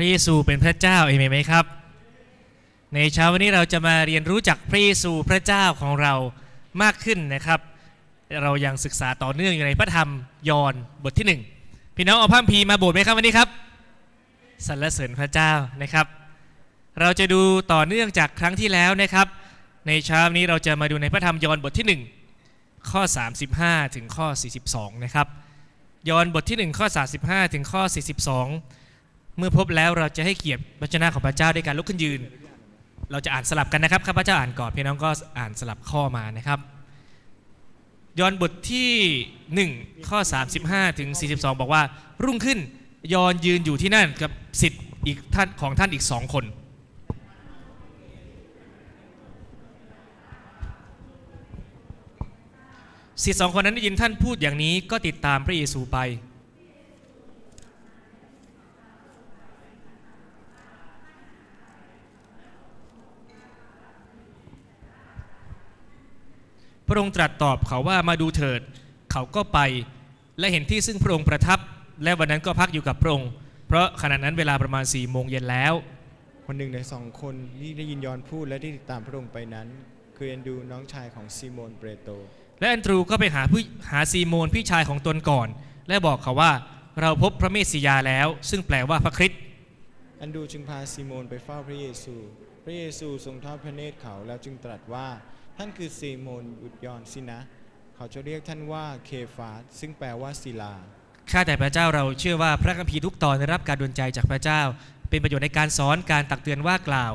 ระเยซูเป็น พระเจ้าเอเมนไหมครับ ในเช้าวันนี้เราจะมาเรียนรู้จักพระเยซูพระเจ้าของเรามากขึ้นนะครับ เรายังศึกษาต่อเนื่องอยู่ในพระธรรมยอห์นบทที่ 1 พี่น้องเอาพระพีมาโบสถ์ไหมครับวันนี้ครับสรรเสริญพระเจ้านะครับ เราจะดูต่อเนื่องจากครั้งที่แล้วนะครับ ในเช้านี้เราจะมาดูในพระธรรมยอห์นบทที่ 1 ข้อ35ถึงข้อ42นะครับยอห์นบทที่1ข้อ35ถึงข้อ42เมื่อพบแล้วเราจะให้เกียรติะจนะของพระเจ้าด้วยการลุกขึ้นยืน เราจะอ่านสลับกันนะครับข้าพเจ้าอ่านก่อนพี่น้องก็อ่านสลับข้อมานะครับยอห์นบทที่1ข้อ35ถึง42 บอกว่า รุ่งขึ้นยอห์นยืนอยู่ที่นั่นกับสิทธิ์อีกท่านของท่านอีกสองคนสิทธิ์สองคนนั้นได้ยินท่านพูดอย่างนี้ก็ติดตามพระเยซูไปพระองค์ตรัสตอบเขาว่ามาดูเถิด เขาก็ไป และเห็นที่ซึ่งพระองค์ประทับ และวันนั้นก็พักอยู่กับพระองค์เพราะขณะนั้นเวลาประมาณ4ี่โมงเย็นแล้ววันหนึ่งในสองคนที่ได้ยินยอนพูดและได้ติดตามพระองค์ไปนั้น คือแอนดูน้องชายของซีโมนเปโต และแอนดรูก็ไปหาหาซีโมนพี่ชายของตนก่อน และบอกเขาว่าเราพบพระเมสสิยาแล้ว ซึ่งแปลว่าพระคริสต์อันดูจึงพาซีโมนไปเฝ้าพระเยซู พระเยซูทรงทอดพระเนตรเขาแล้วจึงตรัสว่าท่านคือซีโมนบุตรยอนสินะ เขาจะเรียกท่านว่าเคฟาซึ่งแปลว่าศิลา ข้าแต่พระเจ้าเราเชื่อว่าพระคัมภีร์ทุกตอนได้รับ การดลใจจากพระเจ้า เป็นประโยชน์ในการสอนการตักเตือนว่ากล่าว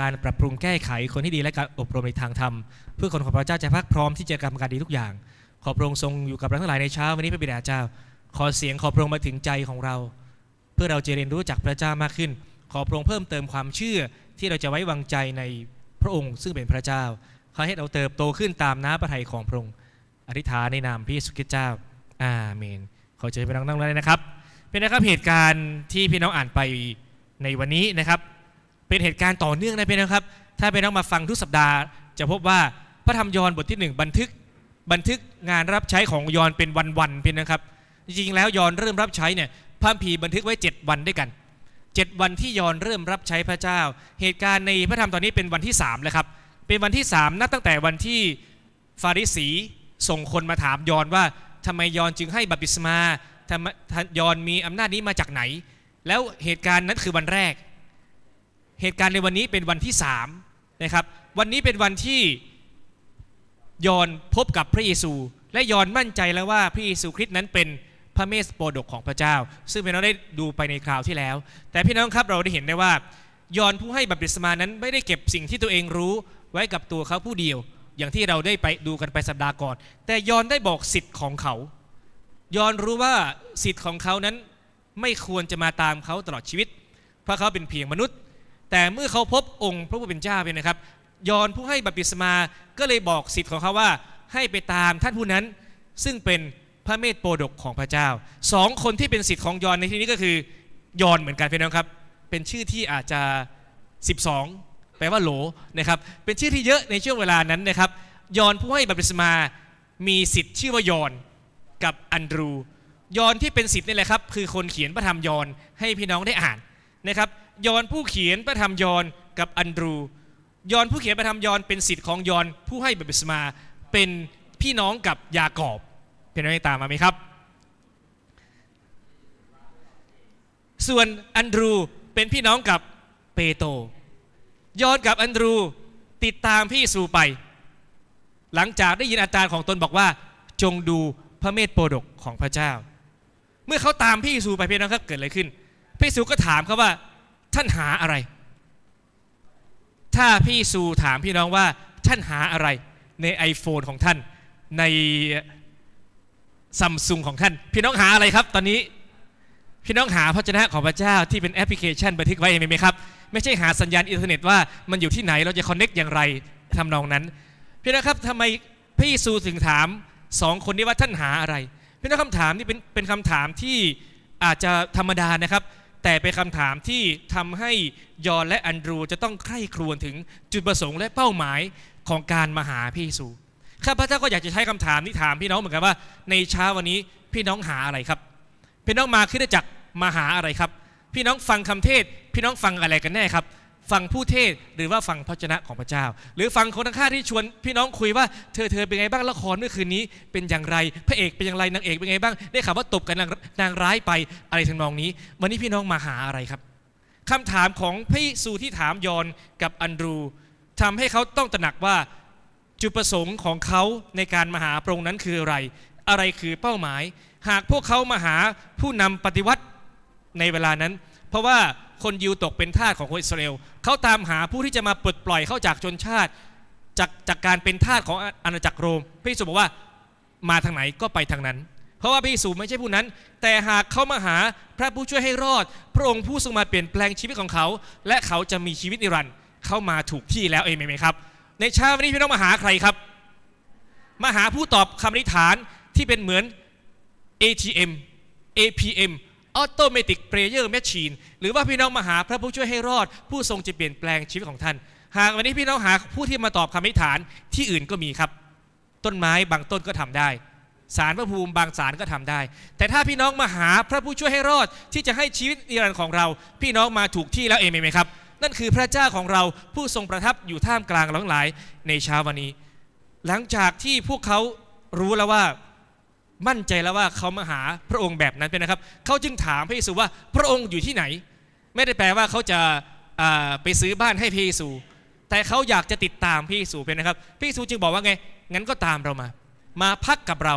การปรับปรุงแก้ไขคนที่ดีและการอบรมในทางธรรมเพื่อคนของพระเจ้าจะพักพร้อมที่จะทำการดีทุกอย่าง ขอพระองค์ทรงอยู่กับเราทั้งหลายในเช้าวันนี้พระบิดาเจ้า ขอเสียงขอพระองค์มาถึงใจของเรา เพื่อเราจะเรียนรู้จากพระเจ้ามากขึ้น ขอพระองค์เพิ่มเติมความเชื่อที่เราจะไว้วางใจในพระองค์ซึ่งเป็นพระเจ้าขอให้เราเติบโตขึ้นตามน้าประทัยของพระองค์ อธิษฐานในนามพระเยซูคริสต์เจ้าอาเมน ขอเชิญพี่น้องนั่งได้นะครับ เป็นนะครับเหตุการณ์ที่พี่น้องอ่านไปในวันนี้นะครับ เป็นเหตุการณ์ต่อเนื่องนะพี่น้องครับ ถ้าพี่น้องมาฟังทุกสัปดาห์ จะพบว่าพระธรรมยอห์นบทที่1บันทึกบันทึกงานรับใช้ของยอห์นเป็นวันๆพี่น้องครับ จริงๆแล้วยอห์นเริ่มรับใช้เนี่ย พระพีบันทึกไว้ 7 วันด้วยกัน 7 วันที่ยอห์นเริ่มรับใช้พระเจ้า เหตุการณ์ในพระธรรมตอนนี้เป็นวันที่3แล้วครับเป็นวันที่สามนับตั้งแต่วันที่ฟาริสีส่งคนมาถามยอนว่าทำไมยอนจึงให้บัพติศมาทำยอนมีอำนาจนี้มาจากไหน แล้วเหตุการณ์นั้นคือวันแรก เหตุการณ์ในวันนี้เป็นวันที่สามนะครับ วันนี้เป็นวันที่ยอนพบกับพระเยซู และยอนมั่นใจแล้วว่าพระเยซูคริสต์นั้นเป็นพระเมสโปดกของพระเจ้า ซึ่งพี่น้องได้ดูไปในคราวที่แล้ว แต่พี่น้องครับเราได้เห็นได้ว่า ยอนผู้ให้บัพติศมานั้น ไม่ได้เก็บสิ่งที่ตัวเองรู้ไว้กับตัวเขาผู้เดียวอย่างที่เราได้ไปดูกันไปสัปดาห์ก่อน แต่ยอนได้บอกสิทธิ์ของเขา ยอนรู้ว่าสิทธิ์ของเขานั้นไม่ควรจะมาตามเขาตลอดชีวิต เพราะเขาเป็นเพียงมนุษย์ แต่เมื่อเขาพบองค์พระผู้เป็นเจ้าเปนะครับ ยอนผู้ให้บัพติศมาก็เลยบอกสิทธิ์ของเขาว่าให้ไปตามท่านผู้นั้นซึ่งเป็นพระเมธโปดกของพระเจ้าสองคนที่เป็นสิทธิ์ของยอนในที่นี้ก็คือ ยอนเหมือนกันเพีงน้องครับ เป็นชื่อที่อาจจะ12แปลว่าโหลนะครับเป็นชื่อที่เยอะในช่วงเวลานั้นนะครับยอนผู้ให้บัพติศมามีสิทธิ์ชื่อว่ายอนกับอันดรูยอนที่เป็นสิทธิ์นี่แหละครับคือคนเขียนพระธรรมยอนให้พี่น้องได้อ่านนะครับยอนผู้เขียนพระธรรมยอนกับอันดรูยอนผู้เขียนพระธรรมยอนเป็นสิทธิ์ของยอนผู้ให้บัพติศมาเป็นพี่น้องกับยากอบเป็นอะไรตามมาไหมครับ ส่วนอันดรูเป็นพี่น้องกับเปโตรยอนกับอันดรูติดตามพี่ซูไป หลังจากได้ยินอาจารย์ของตนบอกว่าจงดูพระเมธโปรดกของพระเจ้า เมื่อเขาตามพี่ซูไปพี่น้องครับเกิดอะไรขึ้น พี่ซูก็ถามเขาว่าท่านหาอะไร ถ้าพี่สูถามพี่น้องว่า ท่านหาอะไร ใน iPhone ของท่าน ในซัมซุงของท่าน พี่น้องหาอะไรครับตอนนี้พี่น้องหาพระเจ้าของพระเจ้าที่เป็นแอปพลิเคชันบันทึกไว้ไหมครับไม่ใช่หาสัญญาณอินเทอร์เน็ตว่า มันอยู่ที่ไหนเราจะคอนเน็กอย่างไร ทำนองนั้นพี่นะครับทำไมพระเยซูถึงถามสองคนนี้ว่า ท่านหาอะไรพี่นะคำถามนี่เป็นเป็นคำถามที่อาจจะธรรมดานะครับ แต่เป็นคำถามที่ทำให้ยอนและอันดรู จะต้องใคร่ครวญถึงจุดประสงค์และเป้าหมายของการมาหาพระเยซูข้าพเจ้าก็อยากจะใช้คำถาม นี้ถามพี่น้องเหมือนกันว่า ในเช้าวันนี้พี่น้องหาอะไรครับพี่น้องมาขึ้นจักมาหาอะไรครับพี่น้องฟังคำเทศ พี่น้องฟังอะไรกันแน่ครับ ฟังผู้เทศ หรือว่าฟังพระชนะของพระเจ้า หรือฟังคนทั้งค่าที่ชวนพี่น้องคุยว่าเธอเธอเป็นไงบ้าง ละครเมื่อคืนนี้ เป็นอย่างไร พระเอกเป็นอย่างไรนางเอกเป็นไงบ้าง ได้ข่าวว่าตบกันนางร้ายไปอะไรทั้งนองนี้ วันนี้พี่น้องมาหาอะไรครับ คำถามของพี่ซูที่ถามยอนกับอันดรู ทำให้เขาต้องตระหนักว่าจุดประสงค์ของเขาในการมาหาพระองค์นั้นคืออะไร อะไรคือเป้าหมาย หากพวกเขามาหาผู้นำปฏิวัติในเวลานั้น เพราะว่าคนยิวตกเป็นทาสของคนอิสราเอลเขาตามหาผู้ที่จะมาปลดปล่อยเข้าจากชนชาติจากจากการเป็นทาสของอาณาจักรโรมพระเยซูบอกว่ามาทางไหนก็ไปทางนั้น เพราะว่าพระเยซูไม่ใช่ผู้นั้น แต่หากเขามาหาพระผู้ช่วยให้รอด พระองค์ผู้ทรงมาเปลี่ยนแปลงชีวิตของเขา และเขาจะมีชีวิตนิรันดร์เข้ามาถูกที่แล้วเองไหมครับ ในเช้าวันนี้พี่น้องมาหาใครครับมาหาผู้ตอบคำนิฐานที่เป็นเหมือน ATM APM ออโตเมติกเพลเยอร์แมชชีนหรือว่าพี่น้องมาหาพระผู้ช่วยให้รอดผู้ทรงจะเปลี่ยนแปลงชีวิตของท่าน หากวันนี้พี่น้องหาผู้ที่มาตอบคำอธิษฐานที่อื่นก็มีครับ ต้นไม้บางต้นก็ทำได้สารพระภูมิบางสารก็ทำได้ แต่ถ้าพี่น้องมาหาพระผู้ช่วยให้รอดที่จะให้ชีวิตนิรันดร์ของเรา พี่น้องมาถูกที่แล้วเองไหมครับนั่นคือพระเจ้าของเราผู้ทรงประทับอยู่ท่ามกลางหลงหลายในเช้าวันนี้ หลังจากที่พวกเขารู้แล้วว่ามั่นใจแล้วว่าเขามาหาพระองค์แบบนั้นเป็นนะครับ เขาจึงถามพระเยซูว่าพระองค์อยู่ที่ไหน ไม่ได้แปลว่าเขาจะไปซื้อบ้านให้พระเยซู แต่เขาอยากจะติดตามพระเยซูเป็นนะครับ พระเยซูจึงบอกว่าไง งั้นก็ตามเรามา มาพักกับเรา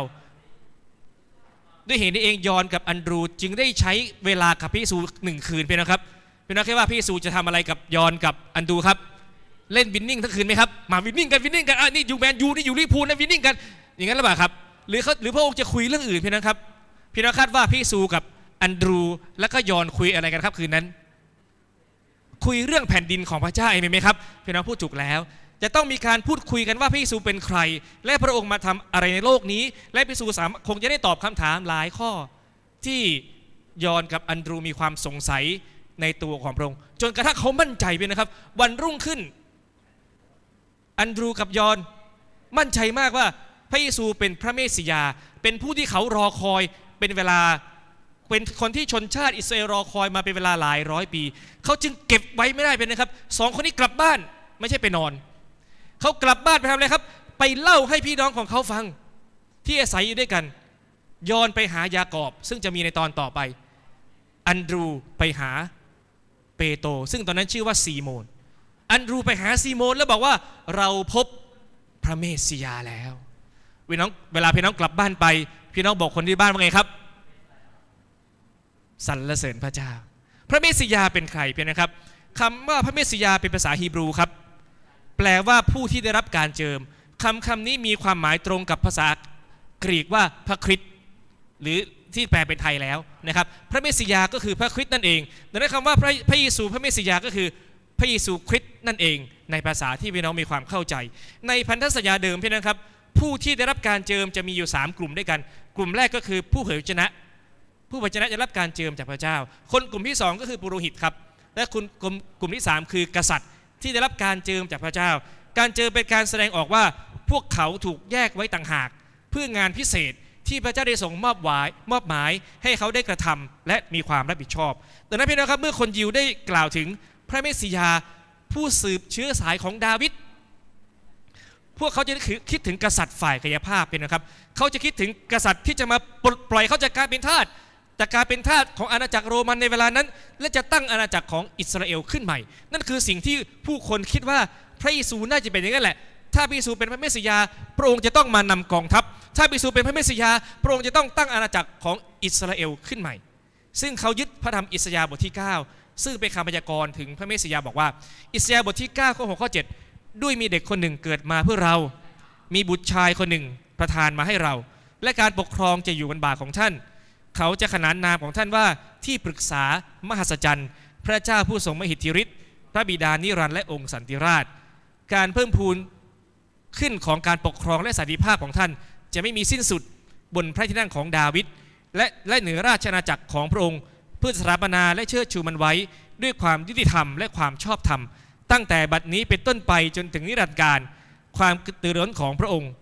ด้วยเหตุนี้เองยอนกับอันดรูจึงได้ใช้เวลากับพระเยซูหนึ่งคืนเป็นนะครับเป็นนะแค่ว่าพระเยซูจะทำอะไรกับยอนกับอันดูครับ เล่นวินนิ่งทั้งคืนไหมครับ มาวินนิ่งกันวินนิ่งกันอ่ะนี่อยู่แมนยูนี่อยู่ลิพูลนะวินนิ่งกัน อย่างนั้นหรือเปล่าครับหรือเขาหรือพระองค์จะคุยเรื่องอื่นพี่น้องครับพี่น้องคาดว่าพี่ซูกับอันดรูและก็ยอนคุยอะไรกันครับ คืนนั้น คุยเรื่องแผ่นดินของพระเจ้าเองไหมครับพี่น้องพูดถูกแล้ว จะต้องมีการพูดคุยกันว่าพระเยซูเป็นใคร และพระองค์มาทำอะไรในโลกนี้ และพระเยซูสามคงจะได้ตอบคำถามหลายข้อ ที่ยอนกับอันดรูมีความสงสัยในตัวของพระองค์ จนกระทั่งเขามั่นใจไปนะครับ วันรุ่งขึ้นอันดรูกับยอนมั่นใจมากว่าพระเยซูเป็นพระเมสสิยา เป็นผู้ที่เขารอคอย เป็นเวลา เป็นคนที่ชนชาติอิสราเอลรอคอยมาเป็นเวลาหลายร้อยปี เขาจึงเก็บไว้ไม่ได้เป็นนะครับ สองคนนี้กลับบ้านไม่ใช่ไปนอน เขากลับบ้านไปทำอะไรครับ ไปเล่าให้พี่น้องของเขาฟัง ที่อาศัยอยู่ด้วยกัน ย้อนไปหายากอบซึ่งจะมีในตอนต่อไป อันดรูไปหาเปโตซึ่งตอนนั้นชื่อว่าซีโมนอันดรูไปหาซีโมนแล้วบอกว่าเราพบพระเมสสิยาแล้วพี่น้องเวลาพี่น้องกลับบ้านไป พี่น้องบอกคนที่บ้านว่าไงครับสรรเสริญพระเจ้าพระเมสสิยาเป็นใครเพียงนะครับคำว่าพระเมสสิยาเป็นภาษาฮีบรูครับ แปลว่าผู้ที่ได้รับการเจิมคำคำนี้มีความหมายตรงกับภาษากรีกว่าพระคริสต์หรือที่แปลเป็นไทยแล้วนะครับ พระเมสสิยาก็คือพระคริสต์นั่นเองดังนั้นคำว่าพระพระเยซูพระเมสสิยา ก็คือ พระเยซูคริสต์นั่นเอง ในภาษาที่พี่น้องมีความเข้าใจ ในพันธสัญญาเดิมเพียงนะครับผู้ที่ได้รับการเจิมจะมีอยู่ 3 กลุ่มด้วยกันกลุ่มแรกก็คือผู้เผยพระชนะ ผู้เผยพระชนะจะรับการเจิมจากพระเจ้า คนกลุ่มที่ 2 ก็คือปุโรหิตครับ และคนกลุ่มกลุ่มที่ 3 คือกษัตริย์ที่ได้รับการเจิมจากพระเจ้า การเจิมเป็นการแสดงออกว่าพวกเขาถูกแยกไว้ต่างหาก เพื่องานพิเศษที่พระเจ้าได้ส่งมอบหวายมอบหมายให้เขาได้กระทำ และมีความรับผิดชอบ แต่นั้นพี่น้องครับเมื่อคนยิวได้กล่าวถึงพระเมสสิยา ผู้สืบเชื้อสายของดาวิดพวกเขาจะคิดถึงกษัตริย์ฝ่ายกายภาพเป็นนะครับ เขาจะคิดถึงกษัตริย์ที่จะมาปลปล่อยเขาจากการเป็นทาสจากการเป็นทาสของอาณาจักรโรมันในเวลานั้น และจะตั้งอาณาจักรของอิสราเอลขึ้นใหม่ นั่นคือสิ่งที่ผู้คนคิดว่าพระเยซูน่าจะเป็นอย่างนั้นแหละ ถ้าพระเยซูเป็นพระเมสสิยาพระองค์จะต้องมานำกองทัพ ถ้าพระเยซูเป็นพระเมสสิยาพระองค์จะต้องตั้งอาณาจักรของอิสราเอลขึ้นใหม่ ซึ่งเขายึดพระธรรมอิสยาห์บทที่9ซึ่งเป็นคำพยากรณ์ถึงพระเมสสิยาบอกว่าอิสยาห์บทที่9ข้อ6ข้อ7ด้วยมีเด็กคนหนึ่งเกิดมาเพื่อเรา มีบุตรชายคนหนึ่งประทานมาให้เรา และการปกครองจะอยู่บนบ่าของท่าน เขาจะขนานนามของท่านว่าที่ปรึกษามหัศจรรย์พระเจ้าผู้ทรงมหิทธิฤทธิ์พระบิดานิรันดร์และองค์สันติราช การเพิ่มพูนขึ้นของการปกครองและสันติภาพของท่าน จะไม่มีสิ้นสุด บนพระที่นั่งของดาวิด และและเหนือราชอาณาจักรของพระองค์ เพื่อสถาปนาและเชิดชูมันไว้ ด้วยความยุติธรรมและความชอบธรรมตั้งแต่บัดนี้เป็นต้นไปจนถึงนิรันดร์การ ความตื่นร้นของพระองค์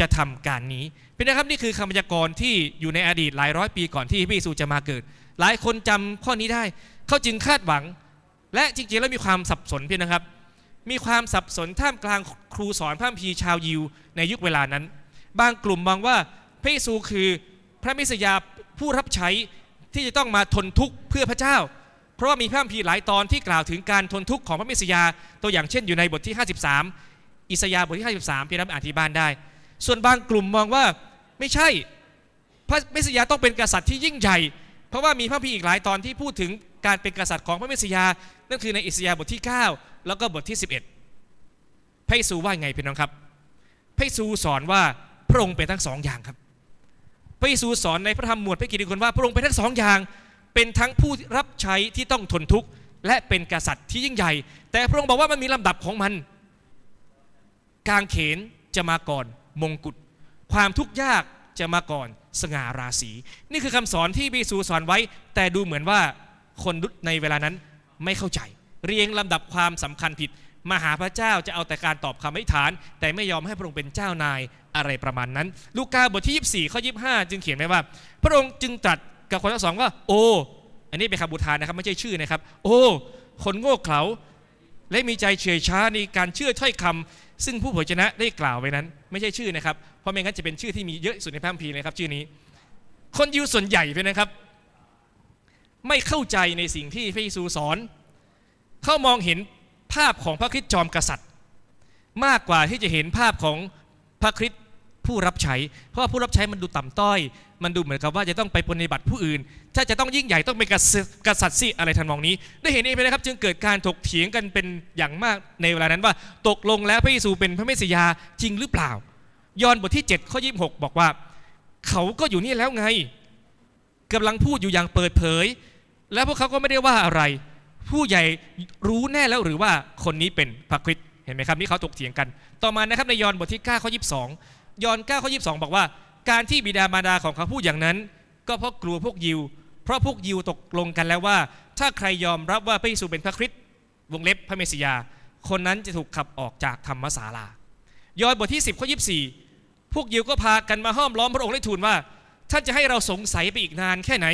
จะทำการนี้ เป็นนะครับนี่คือคำพยากรณ์ที่อยู่ในอดีตหลายร้อยปีก่อนที่พระเยซูจะมาเกิด หลายคนจำข้อนี้ได้เขาจึงคาดหวังและจริงๆแล้วมีความสับสนเพียงนะครับ มีความสับสนท่ามกลางครูสอนพระพีชาวยิวในยุคเวลานั้น บางกลุ่มมองว่าพระเยซูคือพระมิสยาผู้รับใช้ที่จะต้องมาทนทุกข์เพื่อพระเจ้าเพราะว่ามีพระคัมภีร์หลายตอนที่กล่าวถึงการทนทุกข์ของพระเมสสยาตัวอย่างเช่นอยู่ในบทที่ 53 อิสยาบทที่ 53พี่รับอธิบายได้ ส่วนบางกลุ่มมองว่าไม่ใช่พระเมสสยาต้องเป็นกษัตริย์ที่ยิ่งใหญ่เพราะว่ามีพระคัมภีร์อีกหลายตอนที่พูดถึงการเป็นกษัตริย์ของพระเมสสยานั่นคือในอิสยาบทที่ 9 แล้วก็บทที่ 11พระเยซูว่าไงพี่น้องครับพระเยซูสอนว่าพระองค์เป็นทั้งสองอย่างครับพระเยซูสอนในพระธรรมหมวดพระกิติคุณว่าพระองค์เป็นทั้งสองอย่างเป็นทั้งผู้รับใช้ที่ต้องทนทุกข์และเป็นกษัตริย์ที่ยิ่งใหญ่ แต่พระองค์บอกว่ามันมีลำดับของมันกางเขนจะมาก่อนมงกุฎความทุกข์ยากจะมาก่อนสง่าราศีนี่คือคำสอนที่บีซูสอนไว้ แต่ดูเหมือนว่าคนรุ่นในเวลานั้นไม่เข้าใจ เรียงลำดับความสำคัญผิด มหาพระเจ้าจะเอาแต่การตอบคำอธิษฐาน แต่ไม่ยอมให้พระองค์เป็นเจ้านายอะไรประมาณนั้น ลูกาบทที่24ข้อ25 จึงเขียนไว้ว่า พระองค์จึงตรัสกับคนทั้งสองว่าโออันนี้เป็นคำบูทานนะครับไม่ใช่ชื่อนะครับ โอ้ คนโง่เขลาและมีใจเฉยช้าในการเชื่อถ้อยคำ ซึ่งผู้เผยชนะได้กล่าวไว้นั้น ไม่ใช่ชื่อนะครับเพราะไม่งั้นจะเป็นชื่อที่มีเยอะสุดในพระคัมภีร์นะครับชื่อนี้ คนยิวส่วนใหญ่เป็นนะครับ ไม่เข้าใจในสิ่งที่พระเยซูสอนเขามองเห็นภาพของพระคริสต์จอมกษัตริย์ มากกว่าที่จะเห็นภาพของพระคริสต์ผู้รับใช้ เพราะว่าผู้รับใช้มันดูต่ำต้อย มันดูเหมือนกับว่าจะต้องไปปฏิบัติผู้อื่น ถ้าจะต้องยิ่งใหญ่ต้องเป็นกษัตริย์สิ อะไรทันมองนี้ ได้เห็นเองไปนะครับ จึงเกิดการถกเถียงกันเป็นอย่างมากในเวลานั้นว่า ตกลงแล้วพระเยซูเป็นพระเมสสิยาจริงหรือเปล่า ยอห์นบทที่7ข้อ26 บอกว่าเขาก็อยู่นี่แล้วไงกำลังพูดอยู่อย่างเปิดเผย และพวกเขาก็ไม่ได้ว่าอะไร ผู้ใหญ่รู้แน่แล้วหรือว่าคนนี้เป็นพระคริสต์ เห็นไหมครับ นี่เขาถกเถียงกัน ต่อมานะครับในยอห์นบทที่9ข้อ22ยอห์น9ข้อ22 บอกว่า การที่บิดามารดาของเขาพูดอย่างนั้น ก็เพราะกลัวพวกยิว เพราะพวกยิวตกลงกันแล้วว่า ถ้าใครยอมรับว่าพระเยซูเป็นพระคริสต์วงเล็บพระเมสสิยา คนนั้นจะถูกขับออกจากธรรมศาลา ยอห์นบทที่ 10ข้อ24 พวกยิวก็พากันมาห้อมล้อมพระองค์และทูลว่า ท่านจะให้เราสงสัยไปอีกนานแค่ไหน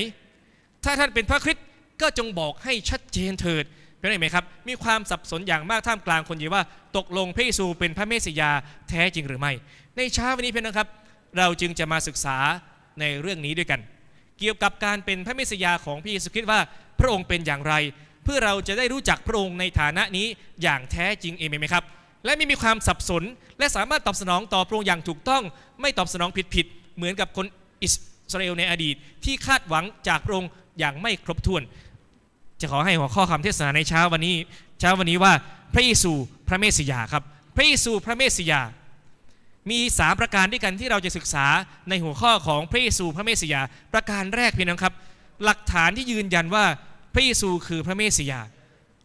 ถ้าท่านเป็นพระคริสต์ก็จงบอกให้ชัดเจนเถิดเป็นไงไหมครับ มีความสับสนอย่างมากท่ามกลางคนยิวว่า ตกลงพระเยซูเป็นพระเมสสิยาแท้จริงหรือไม่ ในเช้าวันนี้เพื่อนนะครับ เราจึงจะมาศึกษาในเรื่องนี้ด้วยกัน เกี่ยวกับการเป็นพระเมสสิยาของพระเยซูคริสต์ว่าพระองค์เป็นอย่างไร เพื่อเราจะได้รู้จักพระองค์ในฐานะนี้อย่างแท้จริงเองไหมครับ และไม่มีความสับสนและสามารถตอบสนองต่อพระองค์อย่างถูกต้อง ไม่ตอบสนองผิดๆเหมือนกับคนอิสราเอลในอดีต ที่คาดหวังจากพระองค์อย่างไม่ครบถ้วนจะขอให้หัวข้อคำเทศนาในเช้าวันนี้ เช้าวันนี้ว่าพระเยซูพระเมสสิยาครับ พระเยซูพระเมสสิยา มีสามประการด้วยกันที่เราจะศึกษาในหัวข้อของพระเยซูพระเมสสิยา ประการแรกพี่น้องครับ หลักฐานที่ยืนยันว่าพระเยซูคือพระเมสสิยา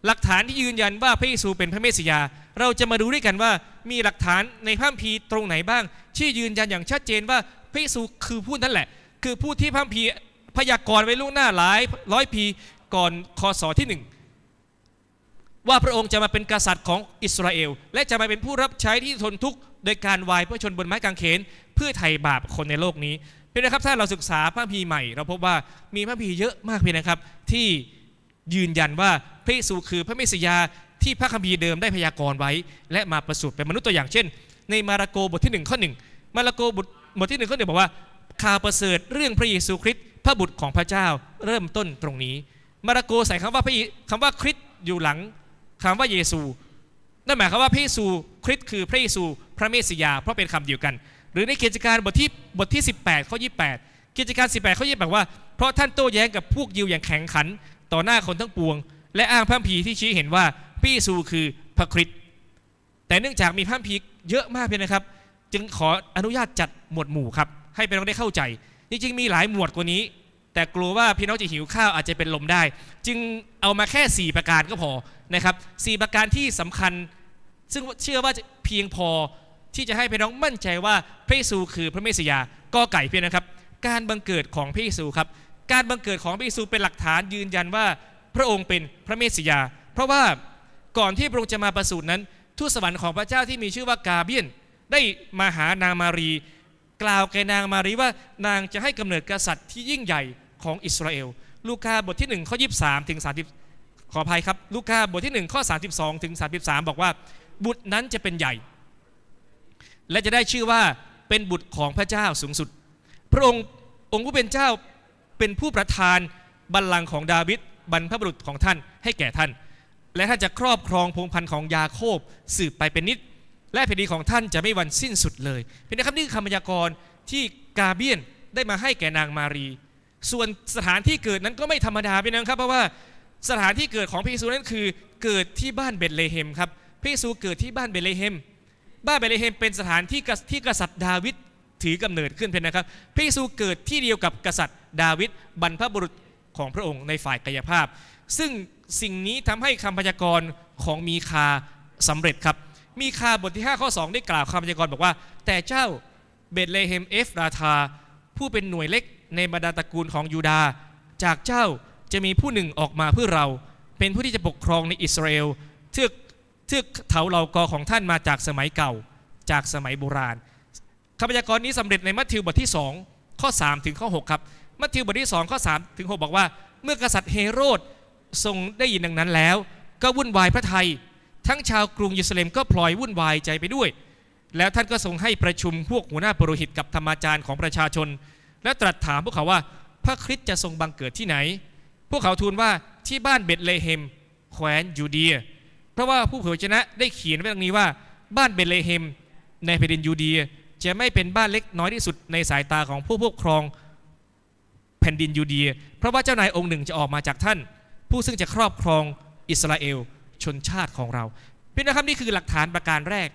หลักฐานที่ยืนยันว่าพระเยซูเป็นพระเมสสิยา เราจะมาดูด้วยกันว่ามีหลักฐานในพระคัมภีร์ตรงไหนบ้าง ที่ยืนยันอย่างชัดเจนว่า พระเยซูคือผู้นั้นแหละ คือผู้ที่พระคัมภีร์พยากรณ์ไว้ล่วงหน้าหลายร้อยปีก่อนคศที่หนึ่งว่าพระองค์จะมาเป็นกษัตริย์ของอิสราเอล และจะมาเป็นผู้รับใช้ที่ทนทุกข์โดยการวายเพื่อชนบนไม้กางเขน เพื่อไถ่บาปคนในโลกนี้พี่นะครับถ้าเราศึกษาพระพีใหม่เราพบว่ามีพระพีเยอะมากพี่นะครับ ที่ยืนยันว่าพระเยซูคือพระเมสสิยาที่พระคัมภีร์เดิมได้พยากรณ์ไว้ และมาประสูติเป็นมนุษย์ตัวอย่างเช่น ในมาระโกบทที่1ข้อหนึ่งมาระโกบทบทที่1ข้อหนึ่งบอกว่าข่าวประเสริฐเรื่องพระเยซูคริสต์พระบุตรของพระเจ้าเริ่มต้นตรงนี้มาระโกใส่คำว่าพระคำว่าคริสต์อยู่หลังคำว่าเยซู นั่นหมายความว่าพระเยซูคริสต์คือพระเยซู พระเมสสิยา เพราะเป็นคำเดียวกัน หรือในกิจการบทที่บทที่ 18ข้อ28 กิจการ 18ข้อ28ว่าเพราะท่านโต้แย้งกับพวกยิวอย่างแข็งขัน ต่อหน้าคนทั้งปวง และอ้างพระพีที่ชี้เห็นว่าพระเยซูคือพระคริสต์แต่เนื่องจากมีพระพีเยอะมากเลยนะครับ จึงขออนุญาตจัดหมวดหมู่ครับให้เป็นเราได้เข้าใจ จริงๆมีหลายหมวดกว่านี้แต่กลัวว่าพี่น้องจะหิวข้าวอาจจะเป็นลมได้ จึงเอามาแค่ 4 ประการก็พอนะครับสประการที่สำคัญ ซึ่งเชื่อว่าเพียงพอที่จะให้พี่น้องมั่นใจว่าพระเยซูคือพระเมสยาก็ไก่เพียงนะครับ การบังเกิดของพระเยซูครับการบังเกิดของพระเยซูเป็นหลักฐานยืนยันว่าพระองค์เป็นพระเมสยา เพราะว่าก่อนที่พระองค์จะมาประสูตินั้นทูตสวรรค์ของพระเจ้าที่มีชื่อว่ากาเบียนได้มาหานางมารี กล่าวแก่นางมารีว่านางจะให้กำเนิดกษัตริย์ที่ยิ่งใหญ่ของอิสราเอลลูกาบทที่1ข้อ23 ถึง30ขออภัยครับ ลูกาบทที่ 1ข้อ 32 ถึง 33 บอกว่า บุตรนั้นจะเป็นใหญ่ และจะได้ชื่อว่าเป็นบุตรของพระเจ้าสูงสุด พระองค์องค์ผู้เป็นเจ้าเป็นผู้ประทานบัลลังก์ของดาวิดบรรพบุรุษของท่านให้แก่ท่าน และท่านจะครอบครองพงพันธุ์ของยาโคบ สืบไปเป็นนิด และแผ่นดินของท่านจะไม่วันสิ้นสุดเลยเป็นะครับนี่คือคำพยากรณ์ที่กาเบียนได้มาให้แก่นางมารีส่วนสถานที่เกิดนั้นก็ไม่ธรรมดาไปนะครับเพราะว่าสถานที่เกิดของพระเยซูนั้นคือเกิดที่บ้านเบตเลเฮมครับพระเยซูเกิดที่บ้านเบตเลเฮม บ้านเบตเลเฮมเป็นสถานที่ที่กษัตริย์ดาวิดถือกำเนิดขึ้นเียนนะครับพระเยซูเกิดที่เดียวกับกษัตริย์ดาวิดบรรพบุรุษของพระองค์ในฝ่ายกายภาพ ซึ่งสิ่งนี้ทำให้คำพยากรณ์ของมีคาสำเร็จครับ มีคาบทที่5ข้อ2ได้กล่าวคำพยากรณ์บอกว่า แต่เจ้าเบตเลเฮมเอฟราธาผู้เป็นหน่วยเล็กในบรรดาตระกูลของยูดา จากเจ้าจะมีผู้หนึ่งออกมาเพื่อเราเป็นผู้ที่จะปกครองในอิสราเอลเทือกเทือกเถาเหล่ากอของท่านมาจากสมัยเก่าจากสมัยโบราณคำพยากรณ์นี้สำเร็จในมัทธิวบทที่ 2 ข้อ3ถึงข้อ6ครับ มัทธิวบทที่ 2 ข้อ 3 ถึง 6 บอกว่า เมื่อกษัตริย์เฮโรดทรงได้ยินดังนั้นแล้ว ก็วุ่นวายพระไทยทั้งชาวกรุงเยรูซาเล็มก็พลอยวุ่นวายใจไปด้วย แล้วท่านก็ทรงให้ประชุมพวกหัวหน้าปรหิตกับธรรมาจารย์ของประชาชนและตรัสถามพวกเขาว่าพระคริสต์จะทรงบังเกิดที่ไหน พวกเขาทูลว่าที่บ้านเบตเลเฮมแขวนยูเดีย เพราะว่าผู้เผยชนะได้เขียนไว้ดังนี้ว่าบ้านเบตเลเฮม ในแผ่นดินยูเดียจะไม่เป็นบ้านเล็กน้อยที่สุดในสายตาของผู้ปกครองแผ่นดินยูเดีย เพราะว่าเจ้านายองค์หนึ่งจะออกมาจากท่าน ผู้ซึ่งจะครอบครองอิสราเอลชนชาติของเราเป็นนะครับนี่คือหลักฐานประการแรก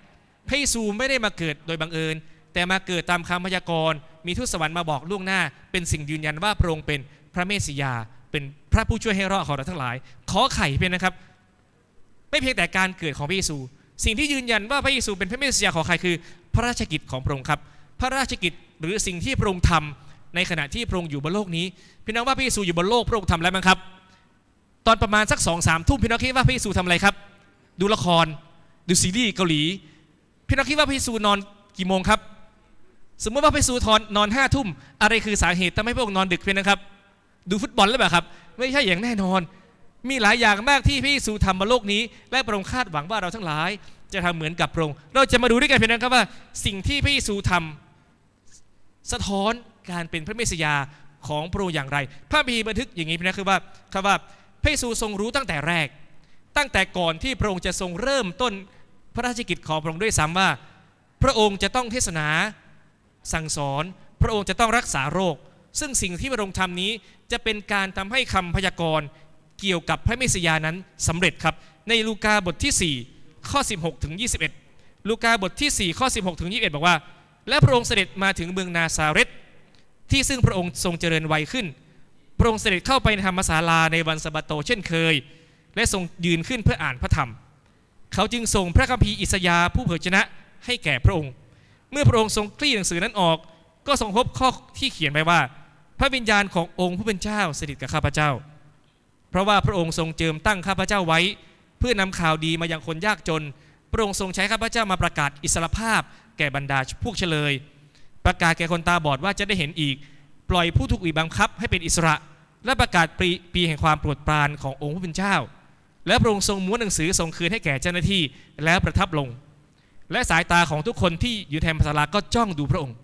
พระเยซูไม่ได้มาเกิดโดยบังเอิญแต่มาเกิดตามคำพยากรณ์มีทูตสวรรค์มาบอกล่วงหน้า เป็นสิ่งยืนยันว่าพระองค์เป็นพระเมสสิยา เป็นพระผู้ช่วยให้รอดของเราทั้งหลาย ขอไข่เป็นนะครับ ไม่เพียงแต่การเกิดของพระเยซู สิ่งที่ยืนยันว่าพระเยซูเป็นพระเมสสิยาของใครคือพระราชกิจของพระองค์ครับ พระราชกิจหรือสิ่งที่พระองค์ทำในขณะที่พระองค์อยู่บนโลกนี้พี่น้องว่าพระเยซูอยู่บนโลกพระองค์ทำอะไรบ้างครับ ตอนประมาณสักสองสามทุ่มพี่น้องคิดว่าพระเยซูทำอะไรครับ ดูละครดูซีรีส์เกาหลีพี่น้องคิดว่าพระเยซูนอนกี่โมงครับสมมติว่าไปสูทอนนอนห้าทุ่มอะไรคือสาเหตุทำให้พวกนอนดึกเพียงนะครับ ดูฟุตบอลหรือเปล่าครับ ไม่ใช่อย่างแน่นอน มีหลายอย่างมากที่พี่สูทำบนโลกนี้ และพระองค์คาดหวังว่าเราทั้งหลาย จะทำเหมือนกับพระองค์เราจะมาดูด้วยกันเพียงนะครับว่า สิ่งที่พี่สูทำสะท้อนการเป็นพระเมสสยาของพระองค์อย่างไรพระบีบันทึกอย่างนี้พีนะคือว่าคำว่าพระเยซูทรงรู้ตั้งแต่แรก ตั้งแต่ก่อนที่พระองค์จะทรงเริ่มต้นพระราชกิจของพระองค์ด้วยซ้ำว่า พระองค์จะต้องเทศนาสั่งสอนพระองค์จะต้องรักษาโรค ซึ่งสิ่งที่พระองค์ทำนี้จะเป็นการทำให้คำพยากรณ์เกี่ยวกับพระเมสยานั้นสำเร็จครับในลูกาบทที่4ข้อ16ถึง21ลูกาบทที่4ข้อ16ถึง21บอกว่า และพระองค์เสด็จมาถึงเมืองนาซาเรตที่ซึ่งพระองค์ทรงเจริญวัยขึ้น พระองค์เสด็จเข้าไปในธรรมศาลาในวันสะบาโตเช่นเคย และทรงยืนขึ้นเพื่ออ่านพระธรรมเขาจึงส่งพระคัมภีร์อิสยาห์ผู้เผยชนะให้แก่พระองค์เมื่อพระองค์ทรงคลี่หนังสือนั้นออก ก็ทรงพบข้อที่เขียนไว้ว่า พระวิญญาณขององค์ผู้เป็นเจ้าสถิตกับข้าพเจ้า เพราะว่าพระองค์ทรงเจิมตั้งข้าพเจ้าไว้ เพื่อนำข่าวดีมายังคนยากจน พระองค์ทรงใช้ข้าพเจ้ามาประกาศอิสรภาพ แก่บรรดาพวกเฉลย ประกาศแก่คนตาบอดว่าจะได้เห็นอีก ปล่อยผู้ถูกอีบบังคับให้เป็นอิสระ และประกาศปปีแห่งความโปรดปรานขององค์ผู้เป็นเจ้า และพระองค์ทรงม้วนหนังสือส่งคืนให้แก่เจ้าหน้าที่แล้วประทับลงและสายตาของทุกคนที่อยู่แทนพระศาลาก็จ้องดูพระองค์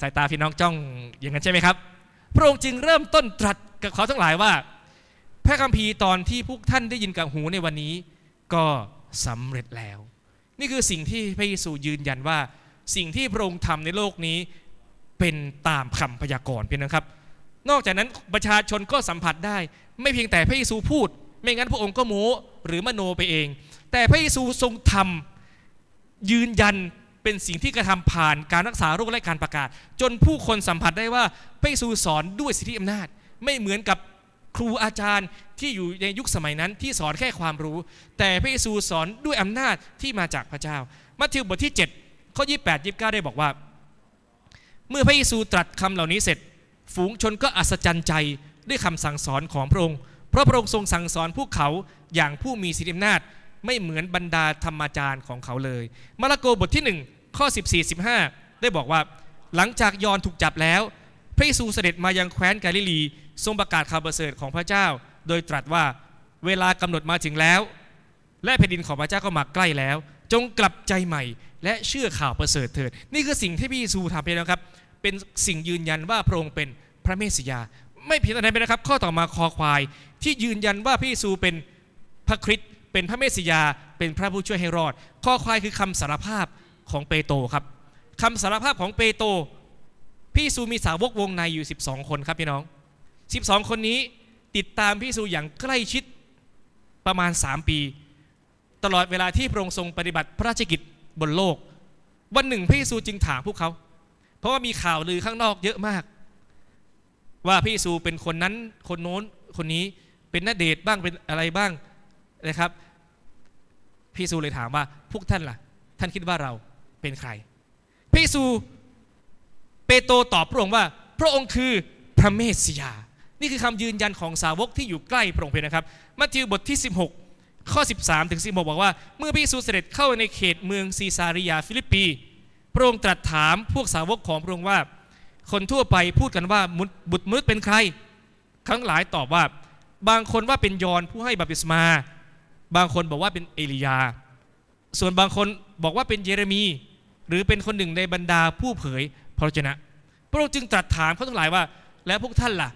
สายตาพี่น้องจ้องอย่างนั้นใช่ไหมครับ พระองค์จึงเริ่มต้นตรัสกับเขาทั้งหลายว่า พระคัมภีร์ตอนที่พวกท่านได้ยินกับหูในวันนี้ก็สำเร็จแล้ว นี่คือสิ่งที่พระเยซูยืนยันว่า สิ่งที่พระองค์ทำในโลกนี้เป็นตามคำพยากรณ์เพียงนะครับ นอกจากนั้นประชาชนก็สัมผัสได้ ไม่เพียงแต่พระเยซูพูดไม่งั้นพระองค์ก็โม้หรือมโนไปเอง แต่พระเยซูทรงทำยืนยันเป็นสิ่งที่กระทำผ่านการรักษาโรคและการประกาศ จนผู้คนสัมผัสได้ว่า พระเยซูสอนด้วยสิทธิอำนาจ ไม่เหมือนกับครูอาจารย์ที่อยู่ในยุคสมัยนั้นที่สอนแค่ความรู้ แต่พระเยซูสอนด้วยอำนาจที่มาจากพระเจ้ามัทธิวบทที่ 7 ข้อ 28 29ได้บอกว่าเมื่อพระเยซูตรัสคำเหล่านี้เสร็จ ฝูงชนก็อัศจรรย์ใจด้วยคำสั่งสอนของพระองค์ราะพระองค์ทรงสั่งสอนพวกเขาอย่างผู้มีสิทธิอำนาจไม่เหมือนบรรดาธรรมาจารย์ของเขาเลย มาระโกบทที่ 1 ข้อ 14 15 ได้บอกว่าหลังจากยอนถูกจับแล้วพระเยซูเสด็จมายังแคว้นกาลิลีทรงประกาศข่าวประเสริฐของพระเจ้า โดยตรัสว่าเวลากำหนดมาถึงแล้ว และแผ่นดินของพระเจ้าก็มาใกล้แล้ว จงกลับใจใหม่และเชื่อข่าวประเสริฐเถิดนี่คือสิ่งที่พระเยซูทำไปแล้วครับเป็นสิ่งยืนยันว่าพระองค์เป็นพระเมสสิยาไม่ผิดอะไรไปนะครับข้อต่อมาคอควาย ที่ยืนยันว่าพระเยซูเป็นพระคริสต์เป็นพระเมสสิยา เป็นพระผู้ช่วยให้รอดข้อควายคือคำสารภาพของเปโตรครับคำสารภาพของเปโตรพี่ซูมีสาวกวงในอยู่ 12 คนครับพี่น้อง 12 คนนี้ติดตามพี่ซูอย่างใกล้ชิดประมาณ 3 ปี ตลอดเวลาที่พระองค์ทรงปฏิบัติพระราชกิจบนโลก วันหนึ่งพี่ซูจึงถามพวกเขา เพราะว่ามีข่าวลือข้างนอกเยอะมากว่าพระเยซูเป็นคนนั้นคนโน้น คนนี้เป็นนาเดชบ้างเป็นอะไรบ้างนะครับพระเยซูเลยถามว่า พวกท่านล่ะ ท่านคิดว่าเราเป็นใครพระเยซูเปโตรตอบพระองค์ว่าพระองค์คือพระเมสสิยา นี่คือคำยืนยันของสาวกที่อยู่ใกล้พระองค์เพนะครับมัทธิวบทที่ 16ข้อ13ถึง16บอกว่าเมื่อพระเยซูเสด็จเข้าในเขตเมืองซีซาริยา ฟิลิปปีพระองค์ตรัสถามพวกสาวกของพระองค์ว่าคนทั่วไปพูดกันว่าบุตรมนุษย์เป็นใครทั้งหลายตอบว่า บางคนว่าเป็นยอนผู้ให้บัพติศมา บางคนบอกว่าเป็นเอลียา ส่วนบางคนบอกว่าเป็นเยเรมีหรือเป็นคนหนึ่งในบรรดาผู้เผยพระชนะ พระองค์จึงตรัสถามเขาทั้งหลายว่า แล้วพวกท่านล่ะ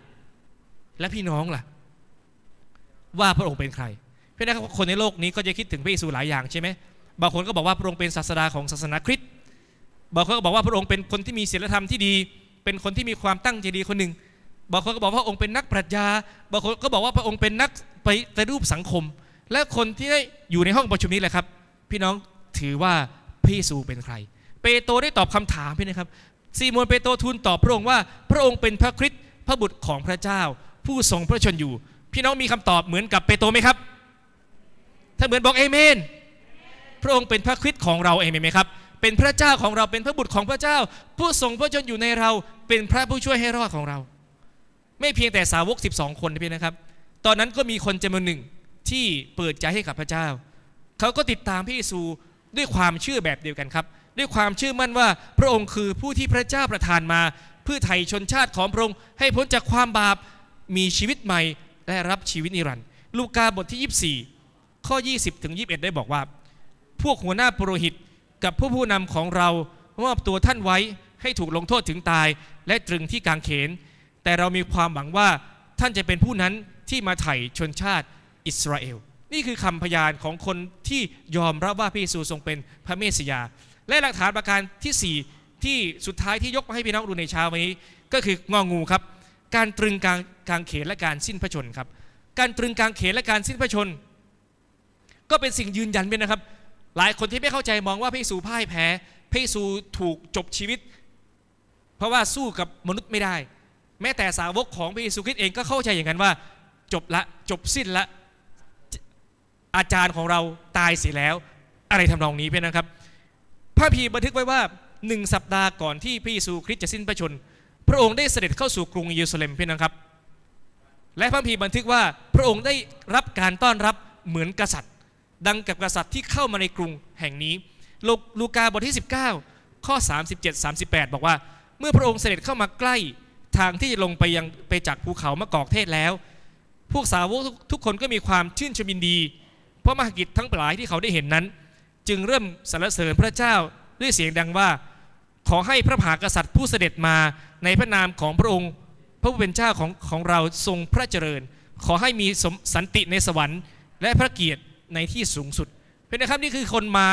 และพี่น้องล่ะ ว่าพระองค์เป็นใคร เพราะนั้นคนในโลกนี้ก็จะคิดถึงพระเยซูหลายอย่างใช่ไหม บางคนก็บอกว่าพระองค์เป็นศาสดาของศาสนาคริสต์ บางคนก็บอกว่าพระองค์เป็นคนที่มีศีลธรรมที่ดีเป็นคนที่มีความตั้งใจดีคนหนึ่งบางคนก็บอกว่าองค์เป็นนักปรัชญา บางคนก็บอกว่าพระองค์เป็นนักไปแต่รูปสังคม และคนที่ได้อยู่ในห้องประชุมนี้แหละครับ พี่น้องถือว่าพระเยซูเป็นใคร เปโตรได้ตอบคำถามพี่นะครับซีโมนเปโตรทูลตอบพระองค์ว่า พระองค์เป็นพระคริสต์พระบุตรของพระเจ้า ผู้ทรงพระชนอยู่ พี่น้องมีคำตอบเหมือนกับเปโตรไหมครับ ถ้าเหมือนบอกเอเมน พระองค์เป็นพระคริสต์ของเราเองไหมครับเป็นพระเจ้าของเราเป็นพระบุตรของพระเจ้า ผู้ทรงพระชนอยู่ในเรา เป็นพระผู้ช่วยให้รอดของเรา ไม่เพียงแต่สาวก12 คนเพียงนะครับ ตอนนั้นก็มีคนจำนวนหนึ่งที่เปิดใจให้กับพระเจ้า เขาก็ติดตามพระเยซูด้วยความเชื่อแบบเดียวกันครับ ด้วยความเชื่อมั่นว่าพระองค์คือผู้ที่พระเจ้าประทานมา เพื่อไถ่ชนชาติของพระองค์ ให้พ้นจากความบาปมีชีวิตใหม่และรับชีวิตนิรันดร์ลูกาบทที่ 24 ข้อ 20ถึง21 ได้บอกว่า พวกหัวหน้าปุโรหิตกับผู้ผู้นำของเรามอบตัวท่านไว้ให้ถูกลงโทษถึงตาย และตรึงที่กางเขน แต่เรามีความหวังว่าท่านจะเป็นผู้นั้นที่มาไถ่ชนชาติอิสราเอลนี่คือคำพยานของคนที่ยอมรับว่าพระเยซูทรงเป็นพระเมสสิยา และหลักฐานประการที่ 4 ที่สุดท้ายที่ยกมาให้พี่น้องดูในเช้าวันนี้ก็คืององูครับ การตรึงกางกางเขนและการสิ้นพระชนครับ การตรึงกางเขนและการสิ้นพระชน ก็เป็นสิ่งยืนยันเป็นนะครับหลายคนที่ไม่เข้าใจมองว่าพระเยซูพ่ายแพ้พระเยซูถูกจบชีวิต เพราะว่าสู้กับมนุษย์ไม่ได้ แม้แต่สาวกของพระเยซูคริสต์เองก็เข้าใจอย่างนั้นว่า จบละจบสิ้นละอาจารย์ของเราตายเสียแล้ว อะไรทำนองนี้เพื่อนนะครับ พระพีบันทึกไว้ว่าหนึ่งสัปดาห์ก่อนที่พระเยซูคริสต์จะสิ้นพระชน พระองค์ได้เสด็จเข้าสู่กรุงเยรูซาเล็มเพื่อนนะครับ และพระพีบันทึกว่าพระองค์ได้รับการต้อนรับเหมือนกษัตริย์ดังกับกษัตริย์ที่เข้ามาในกรุงแห่งนี้ ลูกาบทที่ 19 ข้อ 37 38 บอกว่า เมื่อพระองค์เสด็จเข้ามาใกล้ทางที่ลงไปยังไปจากภูเขามะกอกเทศแล้ว พวกสาวกทุกคนก็มีความชื่นชมินดี เพราะมหากิจทั้งหลายที่เขาได้เห็นนั้น จึงเริ่มสรรเสริญพระเจ้าด้วยเสียงดังว่า ขอให้พระมหากษัตริย์ผู้เสด็จมาในพระนามของพระองค์ พระผู้เป็นเจ้าของของเราทรงพระเจริญ ขอให้มีสันติในสวรรค์ และพระเกียรติในที่สูงสุดเพื่อนะครับนี่คือคนมา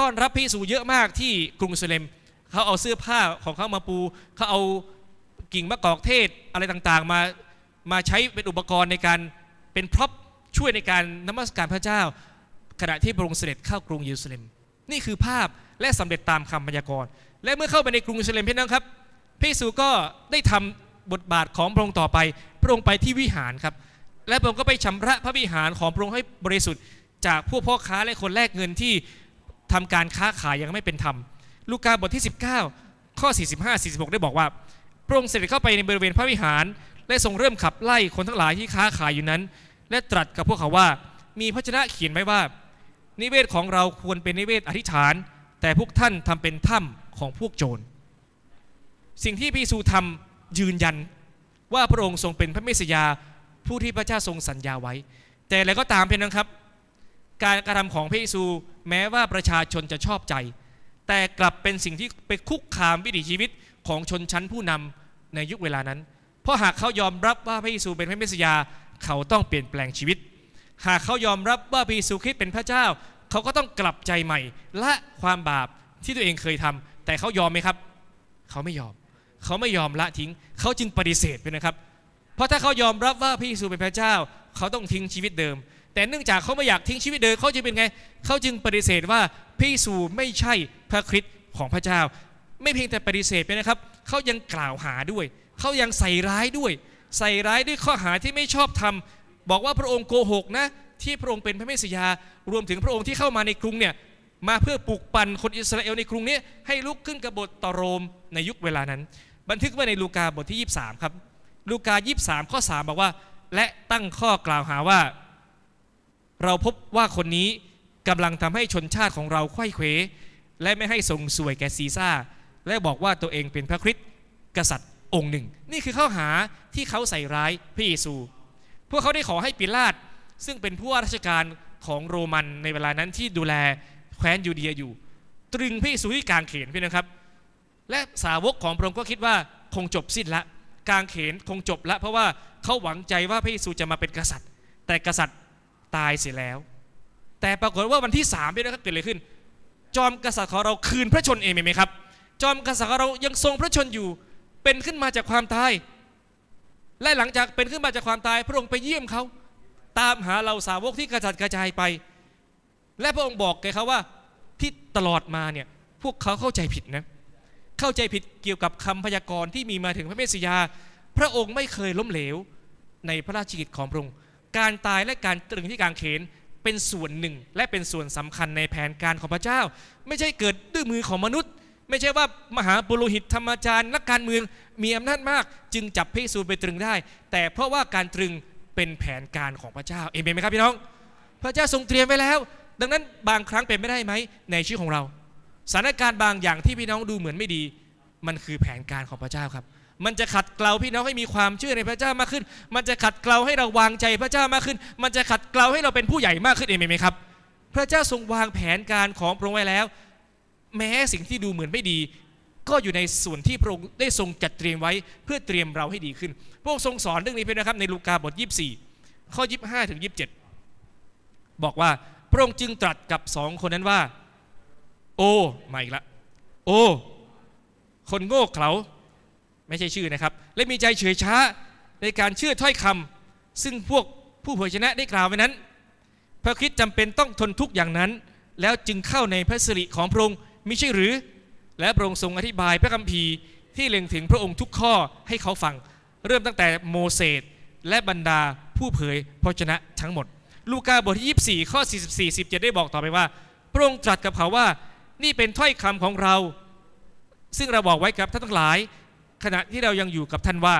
ต้อนรับพระเยซูเยอะมากที่กรุงเซเลมเขาเอาเสื้อผ้าของเขามาปู เขาเอากิ่งมะกอกเทศอะไรต่างๆ มามาใช้เป็นอุปกรณ์ในการเป็นพร็อพช่วยในการนมัสการพระเจ้า ขณะที่พระองค์เสด็จเข้ากรุงเยรูซาเล็ม นี่คือภาพและสำเร็จตามคำพยากรณ์และเมื่อเข้าไปในกรุงเยรูซาเล็มพี่น้องครับพระเยซูก็ได้ทำบทบาทของพระองค์ต่อไป พระองค์ไปที่วิหารครับและพระองค์ก็ไปชำระพระวิหารของพระองค์ให้บริสุทธิ์จากผู้พ่อค้าและคนแลกเงินที่ทำการค้าขายยังไม่เป็นธรรม ลูกาบทที่ 19 ข้อ 45 46 ได้บอกว่าพระองค์เสด็จเข้าไปในบริเวณพระวิหาร และทรงเริ่มขับไล่คนทั้งหลายที่ค้าขายอยู่นั้น และตรัสกับพวกเขาว่ามีพระชนะเขียนไว้ว่า นิเวศของเราควรเป็นนิเวศอธิษฐานแต่พวกท่านทำเป็นถ้ำของพวกโจรสิ่งที่พยซูทำยืนยัน ว่าพระองค์ทรงเป็นพระเมสยาผู้ที่พระเจ้าทรงสัญญาไว้ แต่อะไรก็ตามเพียงนั้นครับ การกระทำของพระเยซู แม้ว่าประชาชนจะชอบใจ แต่กลับเป็นสิ่งที่ไปคุกคามวิถีชีวิตของชนชั้นผู้นำในยุคเวลานั้น เพราะหากเขายอมรับว่าพระเยซูเป็นพระเมสสยา เขาต้องเปลี่ยนแปลงชีวิต หากเขายอมรับว่าพระเยซูคริสต์เป็นพระเจ้า เขาก็ต้องกลับใจใหม่ละความบาปที่ตัวเองเคยทำ แต่เขายอมไหมครับ เขาไม่ยอมเขาไม่ยอมละทิ้งเขาจึงปฏิเสธไปนะครับเพราะถ้าเขายอมรับว่าพระเยซูเป็นพระเจ้า เขาต้องทิ้งชีวิตเดิม แต่เนื่องจากเขาไม่อยากทิ้งชีวิตเดิมเขาจะเป็นไง เขาจึงปฏิเสธว่าพระเยซูไม่ใช่พระคริสต์ของพระเจ้า ไม่เพียงแต่ปฏิเสธไปนะครับ เขายังกล่าวหาด้วย เขายังใส่ร้ายด้วย ใส่ร้ายด้วยข้อหาที่ไม่ชอบทำบอกว่าพระองค์โกหกนะ ที่พระองค์เป็นพระเมสสิยา รวมถึงพระองค์ที่เข้ามาในกรุงเนี่ยมาเพื่อปลุกปั่นคนอิสราเอลในกรุงนี้ให้ลุกขึ้นกบฏต่อโรมในยุคเวลานั้น บันทึกไว้ในลูกาบทที่23ครับลูกายีสาม ข้อสามบอกว่า และตั้งข้อกล่าวหาว่า เราพบว่าคนนี้กำลังทำให้ชนชาติของเราไข้เขวและไม่ให้ทรงสวยแก่ซีซ่า และบอกว่าตัวเองเป็นพระคริสต์กษัตริย์องค์หนึ่ง นี่คือข้อหาที่เขาใส่ร้ายพระเยซู พวกเขาได้ขอให้ปิลาต ซึ่งเป็นผู้ว่าราชการของโรมันในเวลานั้นที่ดูแลแคว้นยูเดียอยู่ ตรึงพระเยซูที่กางเขนพี่นะครับ และสาวกของพระองค์ก็คิดว่าคงจบสิ้นละกางเขนคงจบละเพราะว่าเขาหวังใจว่าพระเยซูจะมาเป็นกษัตริย์ แต่กษัตริย์ตายเสียแล้ว แต่ปรากฏว่าวันที่สามเนี่ยนะครับเกิดอะไรขึ้น จอมกษัตริย์ของเราคืนพระชนเองไหมครับ จอมกษัตริย์ของเรายังทรงพระชนอยู่เป็นขึ้นมาจากความตายและหลังจากเป็นขึ้นมาจากความตาย พระองค์ไปเยี่ยมเขาตามหาเราสาวกที่กระจัดกระจายไป และพระองค์บอกแกเขาว่าที่ตลอดมาเนี่ยพวกเขาเข้าใจผิดนะเเข้าใจผิดเกี่ยวกับคำพยากรณ์ที่มีมาถึงพระเมสสิยา พระองค์ไม่เคยล้มเหลวในพระราชกิจของพระองค์ การตายและการตรึงที่กางเขนเป็นส่วนหนึ่ง และเป็นส่วนสำคัญในแผนการของพระเจ้า ไม่ใช่เกิดด้วยมือของมนุษย์ ไม่ใช่ว่ามหาบุรุหิตธรรมจารย์นักการเมืองมีอำนาจมากจึงจับพระเยซูไปตรึงได้ แต่เพราะว่าการตรึงเป็นแผนการของพระเจ้า เอเมนไหมครับพี่น้อง พระเจ้าทรงเตรียมไว้แล้ว ดังนั้นบางครั้งเป็นไม่ได้ไหมในชีวิตของเราสถานการณ์บางอย่างที่พี่น้องดูเหมือนไม่ดี มันคือแผนการของพระเจ้าครับ มันจะขัดเกลาพี่น้องให้มีความเชื่อในพระเจ้ามากขึ้น มันจะขัดเกลาให้เราวางใจพระเจ้ามากขึ้น มันจะขัดเกลาให้เราเป็นผู้ใหญ่มากขึ้นเองไหมครับ พระเจ้าทรงวางแผนการของพระองค์ไว้แล้ว แม้สิ่งที่ดูเหมือนไม่ดี ก็อยู่ในส่วนที่พระองค์ได้ทรงจัดเตรียมไว้เพื่อเตรียมเราให้ดีขึ้นพระองค์ทรงสอนเรื่องนี้เพื่อนะครับ ในลูกาบท 24 ข้อ 25ถึง27 บอกว่าพระองค์จึงตรัสกับสองคนนั้นว่าโอ้มาอีกละโอ้คนโง่เขลาไม่ใช่ชื่อนะครับ และมีใจเฉยช้าในการเชื่อถ้อยคำ ซึ่งพวกผู้เผยชนะได้กล่าวไว้นั้น พระคิดจำเป็นต้องทนทุกข์อย่างนั้น แล้วจึงเข้าในพระสิริของพระองค์มิใช่หรือและพระองค์ทรงอธิบายพระคัมภีร์ ที่เล็งถึงพระองค์ทุกข้อให้เขาฟัง เริ่มตั้งแต่โมเสสและบรรดาผู้เผยพระชนะทั้งหมด ลูกาบทที่24ข้อ44 17ได้บอกต่อไปว่าพระองค์ตรัสกับเขาว่านี่เป็นถ้อยคำของเรา ซึ่งเราบอกไว้ครับท่านทั้งหลาย ขณะที่เรายังอยู่กับท่านว่า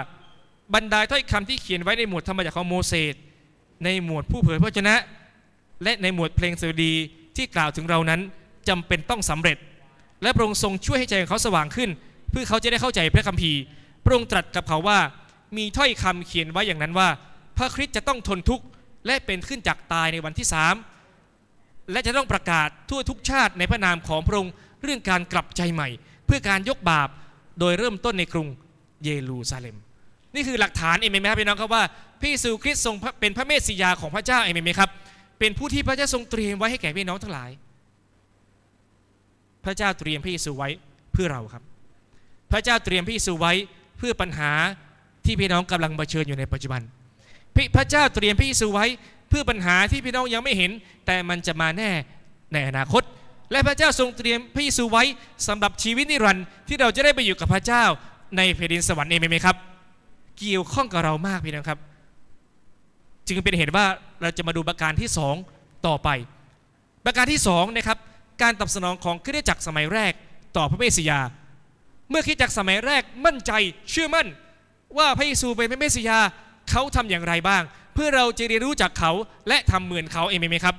บรรดาถ้อยคำที่เขียนไว้ในหมวดธรรมจักรของโมเสสในหมวดผู้เผยพระชนะ และในหมวดเพลงสดีที่กล่าวถึงเรานั้นจำเป็นต้องสำเร็จ และพระองค์ทรงช่วยให้ใจของเขาสว่างขึ้น เพื่อเขาจะได้เข้าใจพระคัมภีร์พระองค์ตรัสกับเขาว่า มีถ้อยคำเขียนไว้อย่างนั้นว่า พระคริสต์จะต้องทนทุกข์และเป็นขึ้นจากตายในวันที่สามและจะต้องประกาศทั่วทุกชาติ ในพระนามของพระองค์เรื่องการกลับใจใหม่ เพื่อการยกบาปโดยเริ่มต้นในกรุงเยรูซาเล็ม นี่คือหลักฐานเองไหมครับพี่น้องครับว่าพระเยซูคริสต์ทรงเป็นพระเมสสิยาของพระเจ้าเองไหมครับเป็นผู้ที่พระเจ้าทรงเตรียมไว้ให้แก่พี่น้องทั้งหลาย พระเจ้าเตรียมพระเยซูไว้เพื่อเราครับ พระเจ้าเตรียมพระเยซูไว้เพื่อปัญหาที่พี่น้องกำลังเผชิญอยู่ในปัจจุบัน พระเจ้าเตรียมพระเยซูไว้เพื่อปัญหาที่พี่น้องยังไม่เห็นแต่มันจะมาแน่ในอนาคต และพระเจ้าทรงเตรียมพระเยซูไว้สำหรับชีวิตนิรันดร์ที่เราจะได้ไปอยู่กับพระเจ้าในแผ่นดินสวรรค์เองไหมครับ เกี่ยวข้องกับเรามากพี่น้องครับ จึงเป็นเหตุว่าเราจะมาดูประการที่สองต่อไปประการที่สองนะครับ การตอบสนองของคริสตจักรสมัยแรกต่อพระเมสสิยา เมื่อคริสตจักรสมัยแรกมั่นใจเชื่อมั่นว่าพระเยซูเป็นพระเมสสิยาเขาทำอย่างไรบ้างเพื่อเราจะเรียนรู้จากเขาและทำเหมือนเขาเองไหมครับ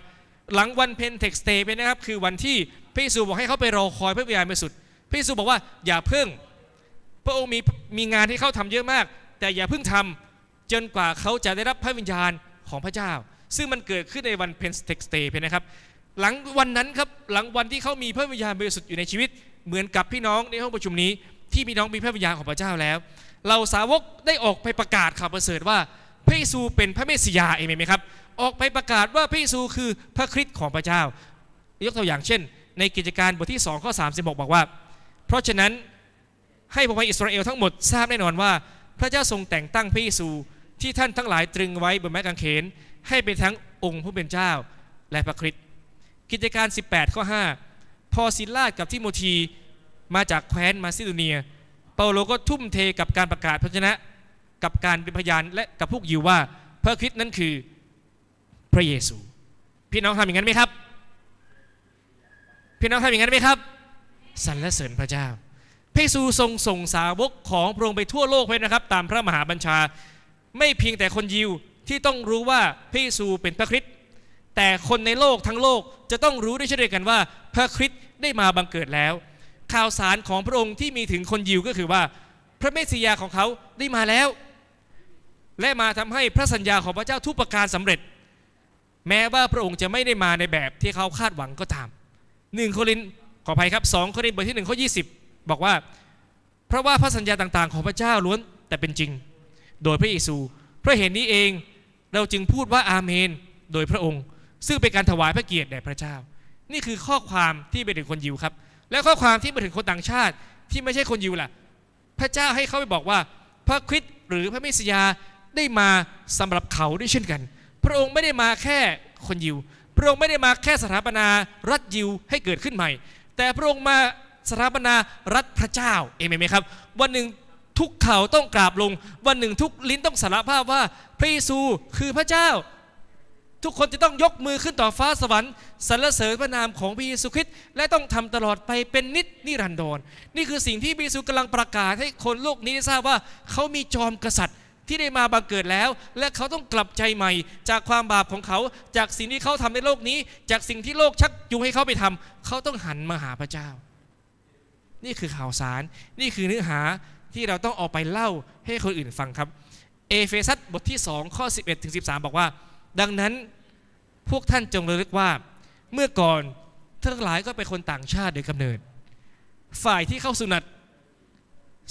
หลังวันเพนเทคสเตย์ไปนะครับคือวันที่พระเยซูบอกให้เขาไปรอคอยพระวิญญาณบริสุทธิ์พระเยซูบอกว่าอย่าเพิ่ง พระองค์มีมีงานที่เขาทำเยอะมาก แต่อย่าเพิ่งทำจนกว่าเขาจะได้รับพระวิญญาณของพระเจ้า ซึ่งมันเกิดขึ้นในวันเพนเทคสเตย์นะครับหลังวันนั้นครับหลังวันที่เขามีพระวิญญาณบริสุทธิ์อยู่ในชีวิต เหมือนกับพี่น้องในห้องประชุมนี้ ที่พี่น้องมีพระวิญญาณของพระเจ้าแล้วเราสาวกได้ออกไปประกาศข่าวประเสริฐว่าพระเยซูเป็นพระเมสสิยาเองไหมครับ ออกไปประกาศว่าพระเยซูคือพระคริสต์ของพระเจ้า ยกตัวอย่างเช่น ในกิจการบทที่2ข้อ3 6 บอกว่า เพราะฉะนั้นให้พวกอิสราเอลทั้งหมดทราบแน่นอนว่าพระเจ้าทรงแต่งตั้งพระเยซู ที่ท่านทั้งหลายตรึงไว้บนไม้กางเขนให้เป็นทั้งองค์ผู้เป็นเจ้าและพระคริสต์ กิจการ 18ข้อ5พอซิลาดกับทิโมธีมาจากแคว้นมาซิโดเนีย เปาโลก็ทุ่มเทกับการประกาศพระชนะกับการเป็นพยานและกับพวกยิวว่าพระคริสต์นั้นคือพระเยซู พี่น้องทำอย่างนั้นไหมครับ พี่น้องทำอย่างนั้นไหมครับสรรเสริญพระเจ้า พระเยซูทรงส่งสาวกของพระองค์ไปทั่วโลกเลยนะครับ ตามพระมหาบัญชา ไม่เพียงแต่คนยิวที่ต้องรู้ว่าพระเยซูเป็นพระคริสต์แต่คนในโลกทั้งโลกจะต้องรู้ด้วยเช่นเดียวกันว่า พระคริสต์ได้มาบังเกิดแล้ว ข่าวสารของพระองค์ที่มีถึงคนยิวก็คือว่าพระเมสสิยาของเขาได้มาแล้ว และมาทำให้พระสัญญาของพระเจ้าทุกประการสำเร็จ แม้ว่าพระองค์จะไม่ได้มาในแบบที่เขาคาดหวังก็ตามหนึ่งโครินขออภัยครับสองโครินบทที่หนึ่งข้อยีบอกว่าเพราะว่าพระสัญญาต่างๆ ของพระเจ้าล้วนแต่เป็นจริง โดยพระเยซูเพราะเห็นนี้เองเราจึงพูดว่าอาเมน โดยพระองค์ซึ่งเป็นการถวายพระเกียรติแด่พระเจ้า นี่คือข้อความที่ไปถึงคนยิวครับ แล้วข้อความที่ไปถึงคนต่างชาติที่ไม่ใช่คนยิวล่ะพระเจ้าให้เขาไปบอกว่าพระคริสต์หรือพระเมสยาได้มาสำหรับเขาด้วยเช่นกัน พระองค์ไม่ได้มาแค่คนยิวพระองค์ไม่ได้มาแค่สถาปนารัฐยิวให้เกิดขึ้นใหม่ แต่พระองค์มาสถาปนารัฐพระเจ้าเอเมนไหมครับวันหนึ่งทุกเข่าต้องกราบลง วันหนึ่งทุกลิ้นต้องสารภาพว่าพระเยซูคือพระเจ้าทุกคนจะต้องยกมือขึ้นต่อฟ้าสวรรค์สรรเสริญพระนามของพระเยซูคริสต์และต้องทำตลอดไปเป็นนิจนิรันดรนี่คือสิ่งที่พระเยซูกำลังประกาศให้คนโลกนี้ได้ทราบว่าเขามีจอมกษัตริย์ ที่ได้มาบังเกิดแล้ว และเขาต้องกลับใจใหม่จากความบาปของเขาจากสิ่งที่เขาทำในโลกนี้ จากสิ่งที่โลกชักจูงให้เขาไปทำเขาต้องหันมาหาพระเจ้า นี่คือข่าวสารนี่คือเนื้อหาที่เราต้องออกไปเล่าให้คนอื่นฟังครับ เอเฟซัสบทที่2ข้อ 11ถึง13 บอกว่า ดังนั้นพวกท่านจงระลึกว่าเมื่อก่อนทั้งหลายก็เป็นคนต่างชาติโดยกำเนิดฝ่ายที่เข้าสุนัต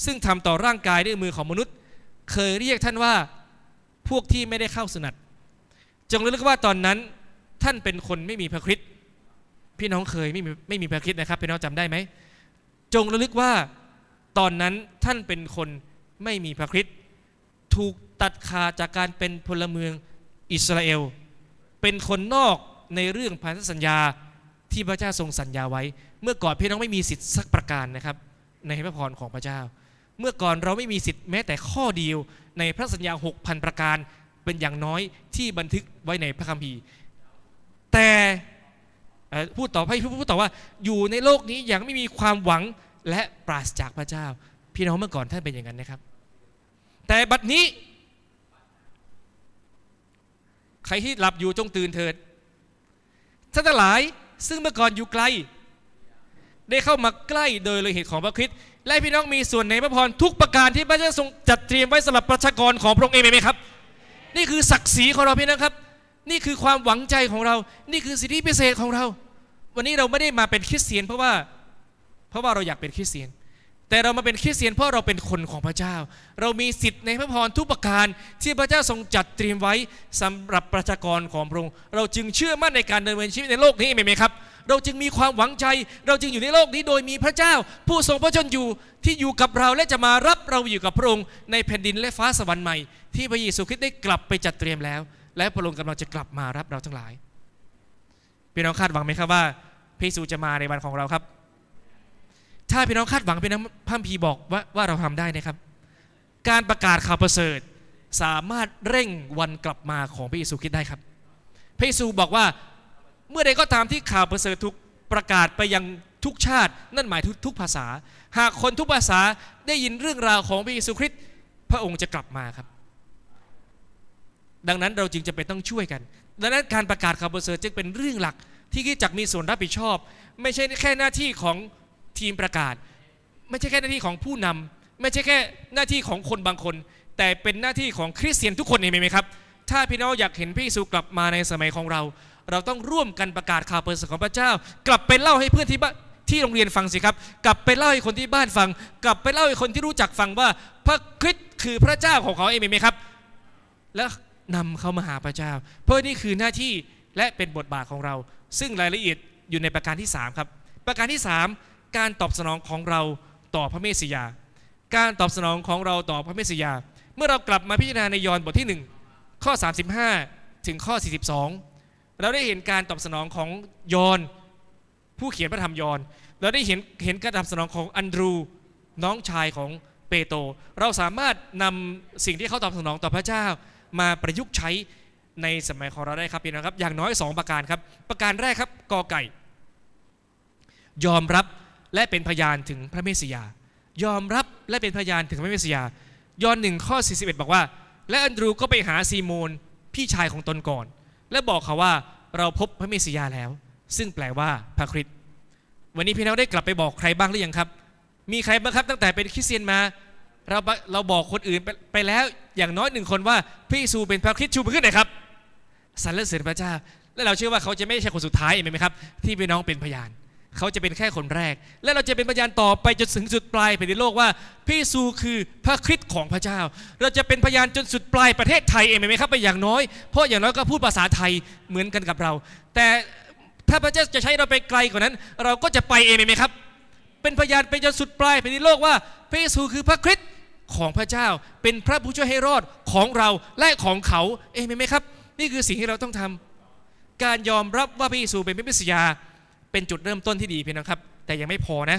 ซึ่งทำต่อร่างกายด้วยมือของมนุษย์ เคยเรียกท่านว่าพวกที่ไม่ได้เข้าสุนัตจงระลึกว่าตอนนั้นท่านเป็นคนไม่มีพระคริสต์พี่น้องเคยไม่มีไม่มีพระคริสต์นะครับพี่น้องจำได้ไหมจงระลึกว่าตอนนั้นท่านเป็นคนไม่มีพระคริสต์ถูกตัดขาดจากการเป็นพลเมืองอิสราเอลเป็นคนนอกในเรื่องพันธสัญญาที่พระเจ้าทรงสัญญาไว้ เมื่อก่อนพี่น้องไม่มีสิทธิ์สักประการนะครับในพระพรของพระเจ้า เมื่อก่อนเราไม่มีสิทธิ์แม้แต่ข้อเดียว ในพระสัญญา6,000ประการเป็นอย่างน้อยที่บันทึกไว้ในพระคัมภีร์ แต่พูดต่อให้พูดต่อว่าอยู่ในโลกนี้ยังไม่มีความหวังและปราศจากพระเจ้าพี่น้องเมื่อก่อนท่านเป็นอย่างนั้นนะครับ แต่บัดนี้ใครที่หลับอยู่จงตื่นเถิดท่านทั้งหลายซึ่งเมื่อก่อนอยู่ไกลได้เข้ามาใกล้โดยเลยเหตุของพระคริสต์และพี่น้องมีส่วนในพระพร ทุกประการที่พระเจ้าทรงจัดเตรียมไว้สำหรับประชากรของพระองค์เองไหมครับ นี่คือศักดิ์ศรีของเราพี่น้องครับ นี่คือความหวังใจของเรา นี่คือสิทธิพิเศษของเรา วันนี้เราไม่ได้มาเป็นคริสเตียน เพราะว่าเพราะว่าเราอยากเป็นคริสเตียนแต่เรามาเป็นคริสเตียนเพราะเราเป็นคนของพระเจ้า เรามีสิทธิ์ในพระพรทุกประการ ที่พระเจ้าทรงจัดเตรียมไว้ สำหรับประชากรของพระองค์ เราจึงเชื่อมั่นในการดำเนินชีวิตในโลกนี้ไหมไหมครับ เราจึงมีความหวังใจ เราจึงอยู่ในโลกนี้โดยมีพระเจ้า ผู้ทรงพระชนอยู่ที่อยู่กับเราและจะมารับเราอยู่กับพระองค์ในแผ่นดินและฟ้าสวรรค์ใหม่ที่พระเยซูคริสต์ได้กลับไปจัดเตรียมแล้ว และพระองค์กำลังจะกลับมารับเราทั้งหลายพี่น้องคาดหวังไหมครับว่าพระเยซูจะมาในวันของเราครับถ้าพี่น้องคาดหวังเป็นพัมพีบอกว่าว่าเราทำได้นะครับ การประกาศข่าวประเสริฐสามารถเร่งวันกลับมาของพระเยซูคริสต์ได้ครับ พระเยซูบอกว่าเมื่อใดก็ตามที่ข่าวประเสริฐถูกประกาศไปยังทุกชาติ นั่นหมายทุทุกภาษา หากคนทุกภาษาได้ยินเรื่องราวของพระเยซูคริสต์พระองค์จะกลับมาครับ ดังนั้นเราจึงจะเป็นต้องช่วยกัน ดังนั้นการประกาศข่าวประเสริฐจึงเป็นเรื่องหลักที่คิดจักมีส่วนรับผิดชอบ ไม่ใช่แค่หน้าที่ของทีมประกาศไม่ใช่แค่หน้าที่ของผู้นำ ไม่ใช่แค่หน้าที่ของคนบางคน แต่เป็นหน้าที่ของคริสเตียนทุกคนเองไหมครับ ถ้าพี่น้องอยากเห็นพระเยซูกลับมาในสมัยของเรา เราต้องร่วมกันประกาศข่าวประเสริฐของพระเจ้า กลับไปเล่าให้เพื่อนที่บ้านที่โรงเรียนฟังสิครับ กลับไปเล่าให้คนที่บ้านฟัง กลับไปเล่าให้คนที่รู้จักฟังว่า พระคริสต์คือพระเจ้าของเขาเองไหมครับ แล้วนำเขามาหาพระเจ้า เพราะนี่คือหน้าที่และเป็นบทบาทของเรา ซึ่งรายละเอียดอยู่ในประการที่ 3 ครับ ประการที่3การตอบสนองของเราต่อพระเมสสิยา การตอบสนองของเราต่อพระเมสสิยา เมื่อเรากลับมาพิจารณาในยอห์นบทที่ 1 ข้อ 35 ถึงข้อ 42 เราได้เห็นการตอบสนองของยอห์นผู้เขียนพระธรรมยอห์นเราได้เห็นเห็นการตอบสนองของอันดรูน้องชายของเปโตรเราสามารถนำสิ่งที่เขาตอบสนองต่อพระเจ้ามาประยุกต์ใช้ในสมัยของเราได้ครับพี่น้องครับ อย่างน้อย 2 ประการครับ ประการแรกครับกอไก่ ยอมรับและเป็นพยานถึงพระเมสสิยา ยอมรับและเป็นพยานถึงพระเมสสิยา ยอห์นหนึ่งข้อ41บอกว่า และอันดรูก็ไปหาซีโมนพี่ชายของตนก่อน และบอกเขาว่าเราพบพระเมสสิยาแล้ว ซึ่งแปลว่าพระคริสต์วันนี้พี่น้องได้กลับไปบอกใครบ้างหรือยังครับ มีใครบ้างครับตั้งแต่เป็นคริสเตียนมาเราเราบอกคนอื่นไปไปแล้วอย่างน้อยหนึ่งคนว่าพระเยซูเป็นพระคริสต์ชูมือขึ้นหน่อยครับสรรเสริญพระเจ้าและเราเชื่อว่าเขาจะไม่ใช่คนสุดท้ายเห็นไหมครับ ที่พี่น้องเป็นพยานเขาจะเป็นแค่คนแรก และเราจะเป็นพยานต่อไปจนถึงสุดปลายแผ่นดินโลกว่าพระเยซูคือพระคริสต์ของพระเจ้า เราจะเป็นพยานจนสุดปลายประเทศไทยเองไหมครับ ไปอย่างน้อยเพราะอย่างน้อยก็พูดภาษาไทยเหมือนกันกับเรา แต่ถ้าพระเจ้าจะใช้เราไปไกลกว่านั้น เราก็จะไปเองไหมครับ เป็นพยานไปจนสุดปลายแผ่นดินโลกว่าพระเยซูคือพระคริสต์ของพระเจ้า เป็นพระผู้ช่วยให้รอดของเราและของเขาเองไหมครับนี่คือสิ่งที่เราต้องทำ การยอมรับว่าพระเยซูเป็นพระเมสยาเป็นจุดเริ่มต้นที่ดีเพียงนะครับ แต่ยังไม่พอนะ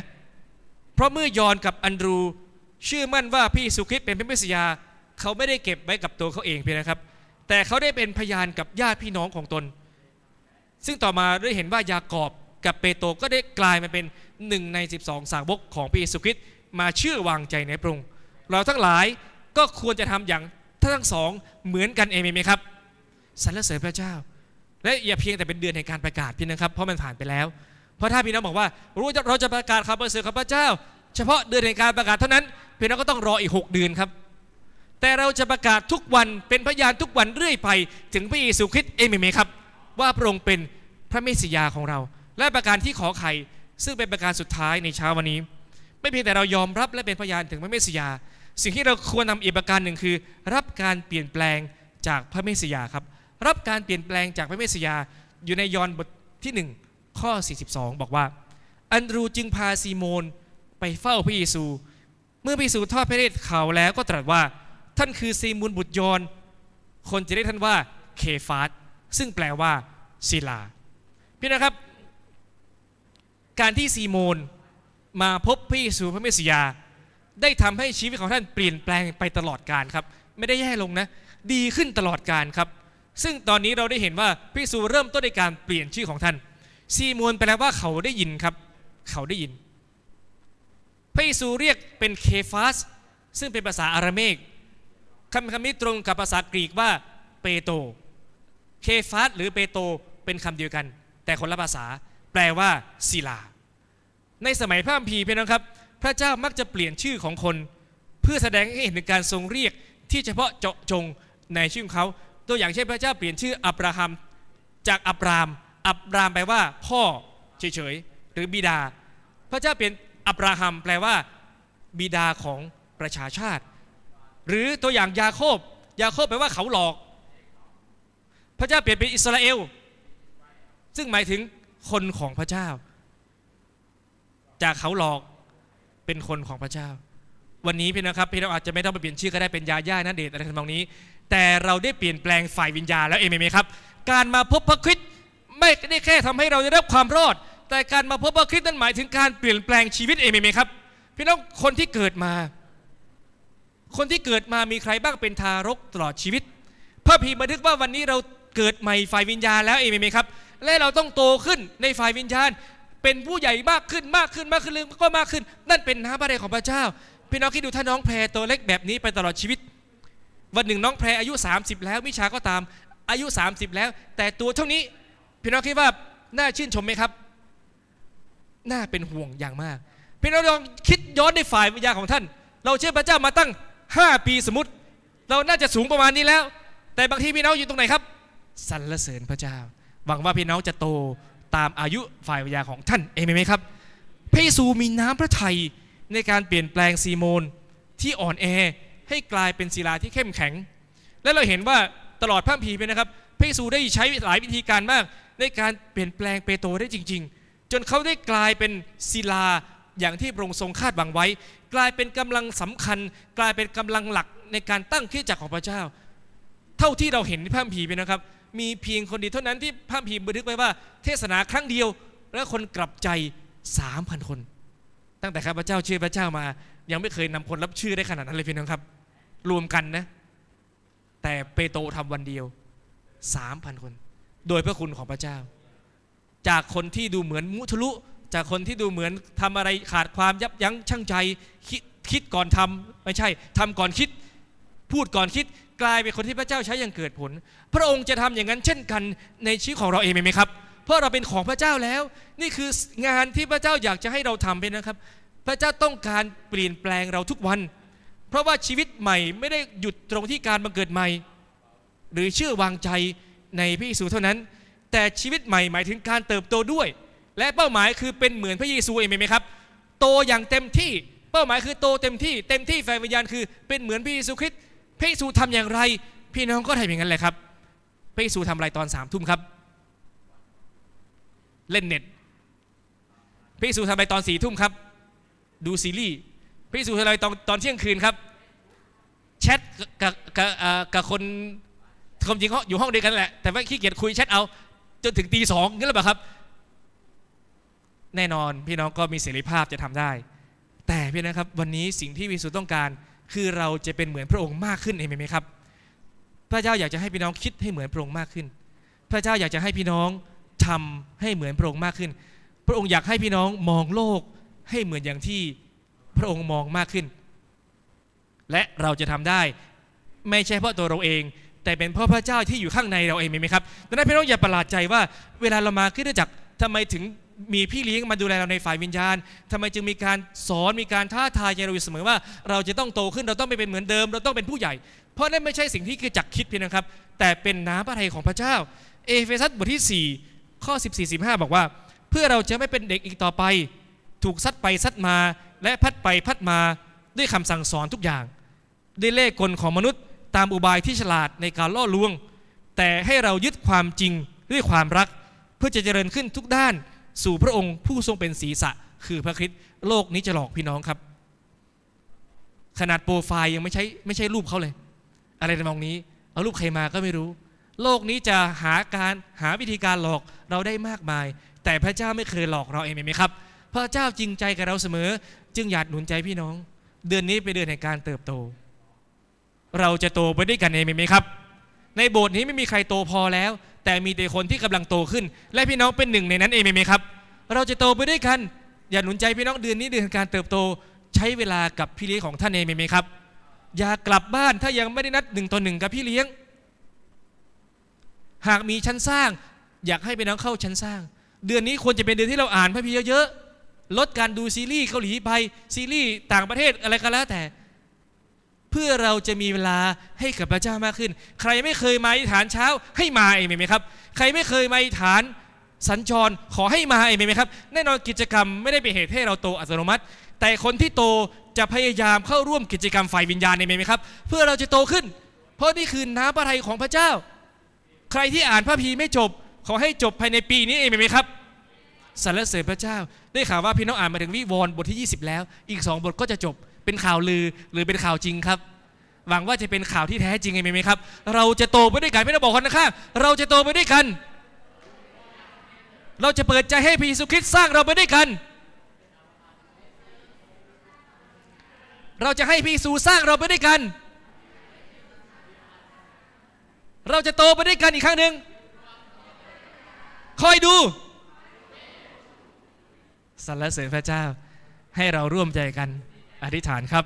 เพราะเมื่อยอนกับอันดรู ชื่อมั่นว่าพี่สุคริตเป็นพระมิสยา เขาไม่ได้เก็บไว้กับตัวเขาเองเพียงนะครับ แต่เขาได้เป็นพยานกับญาติพี่น้องของตน ซึ่งต่อมาได้เห็นว่ายากอบกับเปโตก็ได้กลายมาเป็นหนึ่งใน 12 สาวกของพระเยซูคริสต์มาเชื่อวางใจในพระองค์เราทั้งหลายก็ควรจะทำอย่างทั้งสองเหมือนกันเองไหมครับ สรรเสริญพระเจ้าและอย่าเพียงแต่เป็นเดือนแห่งการประกาศพี่นะครับเพราะมันผ่านไปแล้ว เพราะถ้าพี่น้องบอกว่ารู้เราจะประกาศข่าวประเสริฐของพระเจ้า เฉพาะเดือนแห่งการประกาศเท่านั้นพี่น้องก็ต้องรออีก 6 เดือนครับ แต่เราจะประกาศทุกวันเป็นพยานทุกวันเรื่อยไป ถึงพระเยซูคริสต์เอเมนไหมครับ ว่าพระองค์เป็นพระเมสสิยาของเรา และประการที่ขอไข่ซึ่งเป็นประการสุดท้ายในเช้าวันนี้ ไม่เพียงแต่เรายอมรับและเป็นพยานถึงพระเมสสิยา สิ่งที่เราควรนำอีกประการหนึ่งคือ รับการเปลี่ยนแปลงจากพระเมสสิยาครับรับการเปลี่ยนแปลงจากพระเมสยา อยู่ในยอห์นบท ที่ 1 ข้อ 42 บอกว่าอันดรูจึงพาซีโมนไปเฝ้าพระเยซู เมื่อพระเยซูทอดพระเนตรเขาแล้วก็ตรัสว่าท่านคือซีมูนบุตรยอนคนจะเรียกท่านว่า เคฟาส ซึ่งแปลว่าศิลาพี่นะครับ การที่ซีโมนมาพบพระเยซูพระเมสยา ได้ทำให้ชีวิตของท่านเปลี่ยนแปลงไปตลอดการครับ ไม่ได้แย่ลงนะ ดีขึ้นตลอดการครับซึ่งตอนนี้เราได้เห็นว่าะิยซูเริ่มต้นในการเปลี่ยนชื่อของท่าน ซีมวนแปลว่าเขาได้ยินครับ เขาได้ยินพระเยซูเรียกเป็นเคฟาสซึ่งเป็นภาษาอารามกคำคำนี้ตรงกับภาษากรีกว่าเปโต เคฟาสหรือเปโตเป็นคำเดียวกัน แต่คนละภาษาแปลว่า ศิลา ในสมัยพระอัมภีเพี่นงครับ พระเจ้ามักจะเปลี่ยนชื่อของคน เพื่อแสดงให้เห็นถึงการทรงเรียก ที่เฉพาะเจาะจงในชื่อของเขาตัวอย่างเช่นพระเจ้าเปลี่ยนชื่ออับราฮัม จากอับรามอับรามแปลว่า พ่อ เฉยๆหรือบิดา พระเจ้าเปลี่ยนอับราฮัมแปลว่า บิดาของประชาชาติ หรือตัวอย่างยาโคบ ยาโคบแปลว่าเขาหลอก พระเจ้าเปลี่ยนเป็นอิสราเอล ซึ่งหมายถึงคนของพระเจ้า จากเขาหลอกเป็นคนของพระเจ้าวันนี้พี่นะครับพี่เราอาจจะไม่ต้องไปเปลี่ยนชื่อก็ได้เป็นยาย่านะเดชอะไรทำนองนี้ แต่เราได้เปลี่ยนแปลงฝ่ายวิญญาณแล้วเอเมครับการมาพบพระคริสต์ไม่ได้แค่ทำให้เราได้รับความรอด แต่การมาพบพระคริสต์นั้นหมายถึงการเปลี่ยนแปลงชีวิตเอเมครับพี่น้องคนที่เกิดมา คนที่เกิดมามีใครบ้างเป็นทารกตลอดชีวิตพระพีบันทึกว่าวันนี้เราเกิดใหม่ฝ่ายวิญญาณแล้วเอเมครับและเราต้องโตขึ้นในฝ่ายวิญญาณ เป็นผู้ใหญ่มากขึ้นมากขึ้นมากขึ้นเรื่อก็มากขึ้น นั่นเป็นน้ำพระทัยของพระเจ้าพี่น้องคิดดูถ้าน้องแพรตัวเล็กแบบนี้ไปตลอดชีวิต วันหนึ่งน้องแพรอายุ 30 แล้วมิชาก็ตามอายุ 30 แล้ว แต่ตัวเท่านี้ พี่น้องคิดว่า น่าชื่นชมไหมครับ น่าเป็นห่วงอย่างมาก พี่น้องลองคิดย้อนในฝ่ายวิญญาของท่าน เราเชื่อพระเจ้ามาตั้ง 5 ปีสมมติเราน่าจะสูงประมาณนี้แล้ว แต่บางทีพี่น้องอยู่ตรงไหนครับสรรเสริญพระเจ้าหวังว่าพี่น้องจะโตตามอายุฝ่ายวิญญาของท่านเองไหมครับพระเยซูมีน้ำพระทัยในการเปลี่ยนแปลงซีโมนที่อ่อนแอ ให้กลายเป็นศิลาที่เข้มแข็ง และเราเห็นว่าตลอดพระพีเป็นนะครับพระเยซูได้ใช้หลายวิธีการมาก ในการเปลี่ยนแปลงเปโตรได้จริงๆ จนเขาได้กลายเป็นศิลาอย่างที่พระองค์ทรงคาดหวังไว้ กลายเป็นกำลังสำคัญ กลายเป็นกำลังหลักในการตั้งขึ้นจากของพระเจ้า เท่าที่เราเห็นในพระพีเป็นนะครับมีเพียงคนเดียวเท่านั้นที่พระพีบันทึกไว้ว่าเทศนาครั้งเดียวและคนกลับใจสามพันคนตั้งแต่ข้าพเจ้าเชื่อพระเจ้ามายังไม่เคยนำคนรับชื่อได้ขนาดนั้นเลยพี่น้องครับ รวมกันนะแต่เปโตรทำวันเดียวสามพันคน โดยพระคุณของพระเจ้า จากคนที่ดูเหมือนมุทะลุ จากคนที่ดูเหมือนทำอะไรขาดความยับยั้งชั่งใจคิดคิดก่อนทำไม่ใช่ ทำก่อนคิดพูดก่อนคิด กลายเป็นคนที่พระเจ้าใช้อย่างเกิดผล พระองค์จะทำอย่างนั้นเช่นกันในชีวิตของเราเองไหมครับเพราะเราเป็นของพระเจ้าแล้วนี่คืองานที่พระเจ้าอยากจะให้เราทำเป็นนะครับ พระเจ้าต้องการเปลี่ยนแปลงเราทุกวัน เพราะว่าชีวิตใหม่ไม่ได้หยุดตรงที่การบังเกิดใหม่ หรือเชื่อวางใจในพระเยซูเท่านั้น แต่ชีวิตใหม่ หมายถึงการเติบโตด้วย และเป้าหมายคือเป็นเหมือนพระเยซูเองไหมครับ โตอย่างเต็มที่เป้าหมายคือโตเต็มที่เต็มที่แฟนวิญญาณ คือเป็นเหมือนพระเยซูคริสต์พระเยซูทำอย่างไร พี่น้องก็ทำอย่างนั้นแหละครับพระเยซูทำอะไรตอนสามทุ่มครับเล่นเน็ตพยสูทำอะไรตอนสี่ทุ่มครับ ดูซีรีส์พยสูทำอะไรตอนตอนเที่ยงคืนครับ แชทกับกับกับคนความจริงเขาอยู่ห้องเดียวกันแหละ แต่ว่าขี้เกียจคุยแชทเอา จนถึงตีสองงั้นหรือเปล่าครับ แน่นอนพี่น้องก็มีเสรีภาพจะทำได้ แต่พี่นะครับวันนี้สิ่งที่พยสูต้องการ คือเราจะเป็นเหมือนพระองค์มากขึ้นเองไหมครับ พระเจ้าอยากจะให้พี่น้องคิดให้เหมือนพระองค์มากขึ้น พระเจ้าอยากจะให้พี่น้องทำให้เหมือนพระองค์มากขึ้น พระองค์อยากให้พี่น้องมองโลกให้เหมือนอย่างที่พระองค์มองมากขึ้น และเราจะทำได้ ไม่ใช่เพราะตัวเราเอง แต่เป็นเพราะพระเจ้าที่อยู่ข้างในเราเองไหมครับดังนั้นพี่น้องอย่าประหลาดใจว่าเวลาเรามาขึ้นจากทำไมถึงมีพี่เลี้ยงมาดูแลเราในฝ่ายวิญญาณ ทำไมจึงมีการสอนมีการท้าทายเราอยู่เสมอว่าเราจะต้องโตขึ้นเราต้องไม่เป็นเหมือนเดิม เราต้องเป็นผู้ใหญ่ เพราะนั่นไม่ใช่สิ่งที่คือจักคิดเพียงนะครับ แต่เป็นน้ำพระทัยของพระเจ้า เอเฟซัสบทที่ 4ข้อ 14 15บอกว่าเพื่อเราจะไม่เป็นเด็กอีกต่อไป ถูกซัดไปซัดมาและพัดไปพัดมาด้วยคำสั่งสอนทุกอย่างด้วยเล่กลของมนุษย์ ตามอุบายที่ฉลาดในการล่อลวง แต่ให้เรายึดความจริงด้วยความรัก เพื่อจะเจริญขึ้นทุกด้านสู่พระองค์ผู้ทรงเป็นศีรษะคือพระคริสต์โลกนี้จะหลอกพี่น้องครับ ขนาดโปรไฟล์ยังไม่ใช่ไม่ใช่รูปเขาเลย อะไรในมองนี้เอารูปใครมาก็ไม่รู้โลกนี้จะหาการหาวิธีการหลอกเราได้มากมาย แต่พระเจ้าไม่เคยหลอกเราเองไหมครับพระเจ้าจริงใจกับเราเสมอ จึงอยากหนุนใจพี่น้อง เดือนนี้เป็นเดือนแห่งการเติบโต เราจะโตไปด้วยกันเองไหมครับ ในโบสถ์นี้ไม่มีใครโตพอแล้ว แต่มีแต่คนที่กำลังโตขึ้น และพี่น้องเป็นหนึ่ง ในนั้นเองไหมครับ เราจะโตไปด้วยกันอย่าหนุนใจพี่น้องเดือนนี้เดือนแห่งการเติบโต ใช้เวลากับพี่เลี้ยงของท่านเองไหมครับ อย่ากลับบ้านถ้ายังไม่ได้นัดหนึ่งต่อหนึ่งกับพี่เลี้ยงหากมีชั้นสร้างอยากให้เป็น้องเข้าชั้นสร้าง เดือนนี้ควรจะเป็นเดือนที่เราอ่านพระพีเยอะๆลดการดูซีรีส์เกาหลีไปซีรีส์ต่างประเทศอะไรก็แล้วแต่ เพื่อเราจะมีเวลาให้กับพระเจ้ามากขึ้น ใครไม่เคยมาอธิษฐานเช้าให้มาเองไหมครับ ใครไม่เคยมาอธิษฐานสัญจรขอให้มาเองไหมครับ แน่นอนกิจกรรมไม่ได้เป็นเหตุให้เราโตอัตโนมัติ แต่คนที่โตจะพยายามเข้าร่วมกิจกรรมฝ่ายวิญญาณเองไหมครับ เพื่อเราจะโตขึ้น เพราะนี่คือน้ำพระทัยของพระเจ้าครที่อ่านพระพีไม่จบขอให้จบภายในปีนี้เองไหมครับสรรเสริญพระเจ้า ได้ข่าวว่าพี่น้องอ่านมาถึงวิวรณ์บทที่ 20 แล้ว อีกสองบทก็จะจบ เป็นข่าวลือหรือเป็นข่าวจริงครับหวังว่าจะเป็นข่าวที่แท้จริงเองไหมครับ เราจะโตไปด้วยกันไม่ต้องบอกคนครับเราจะโตไปด้วยกัน เราจะเปิดใจให้พระเยซูคริสต์สร้างเราไปด้วยกัน เราจะให้พระเยซูสร้างเราไปด้วยกันเราจะโตไปด้วยกันอีกครั้งหนึ่ง คอยดูสรรเสริญพระเจ้า ให้เราร่วมใจกัน อธิษฐานครับ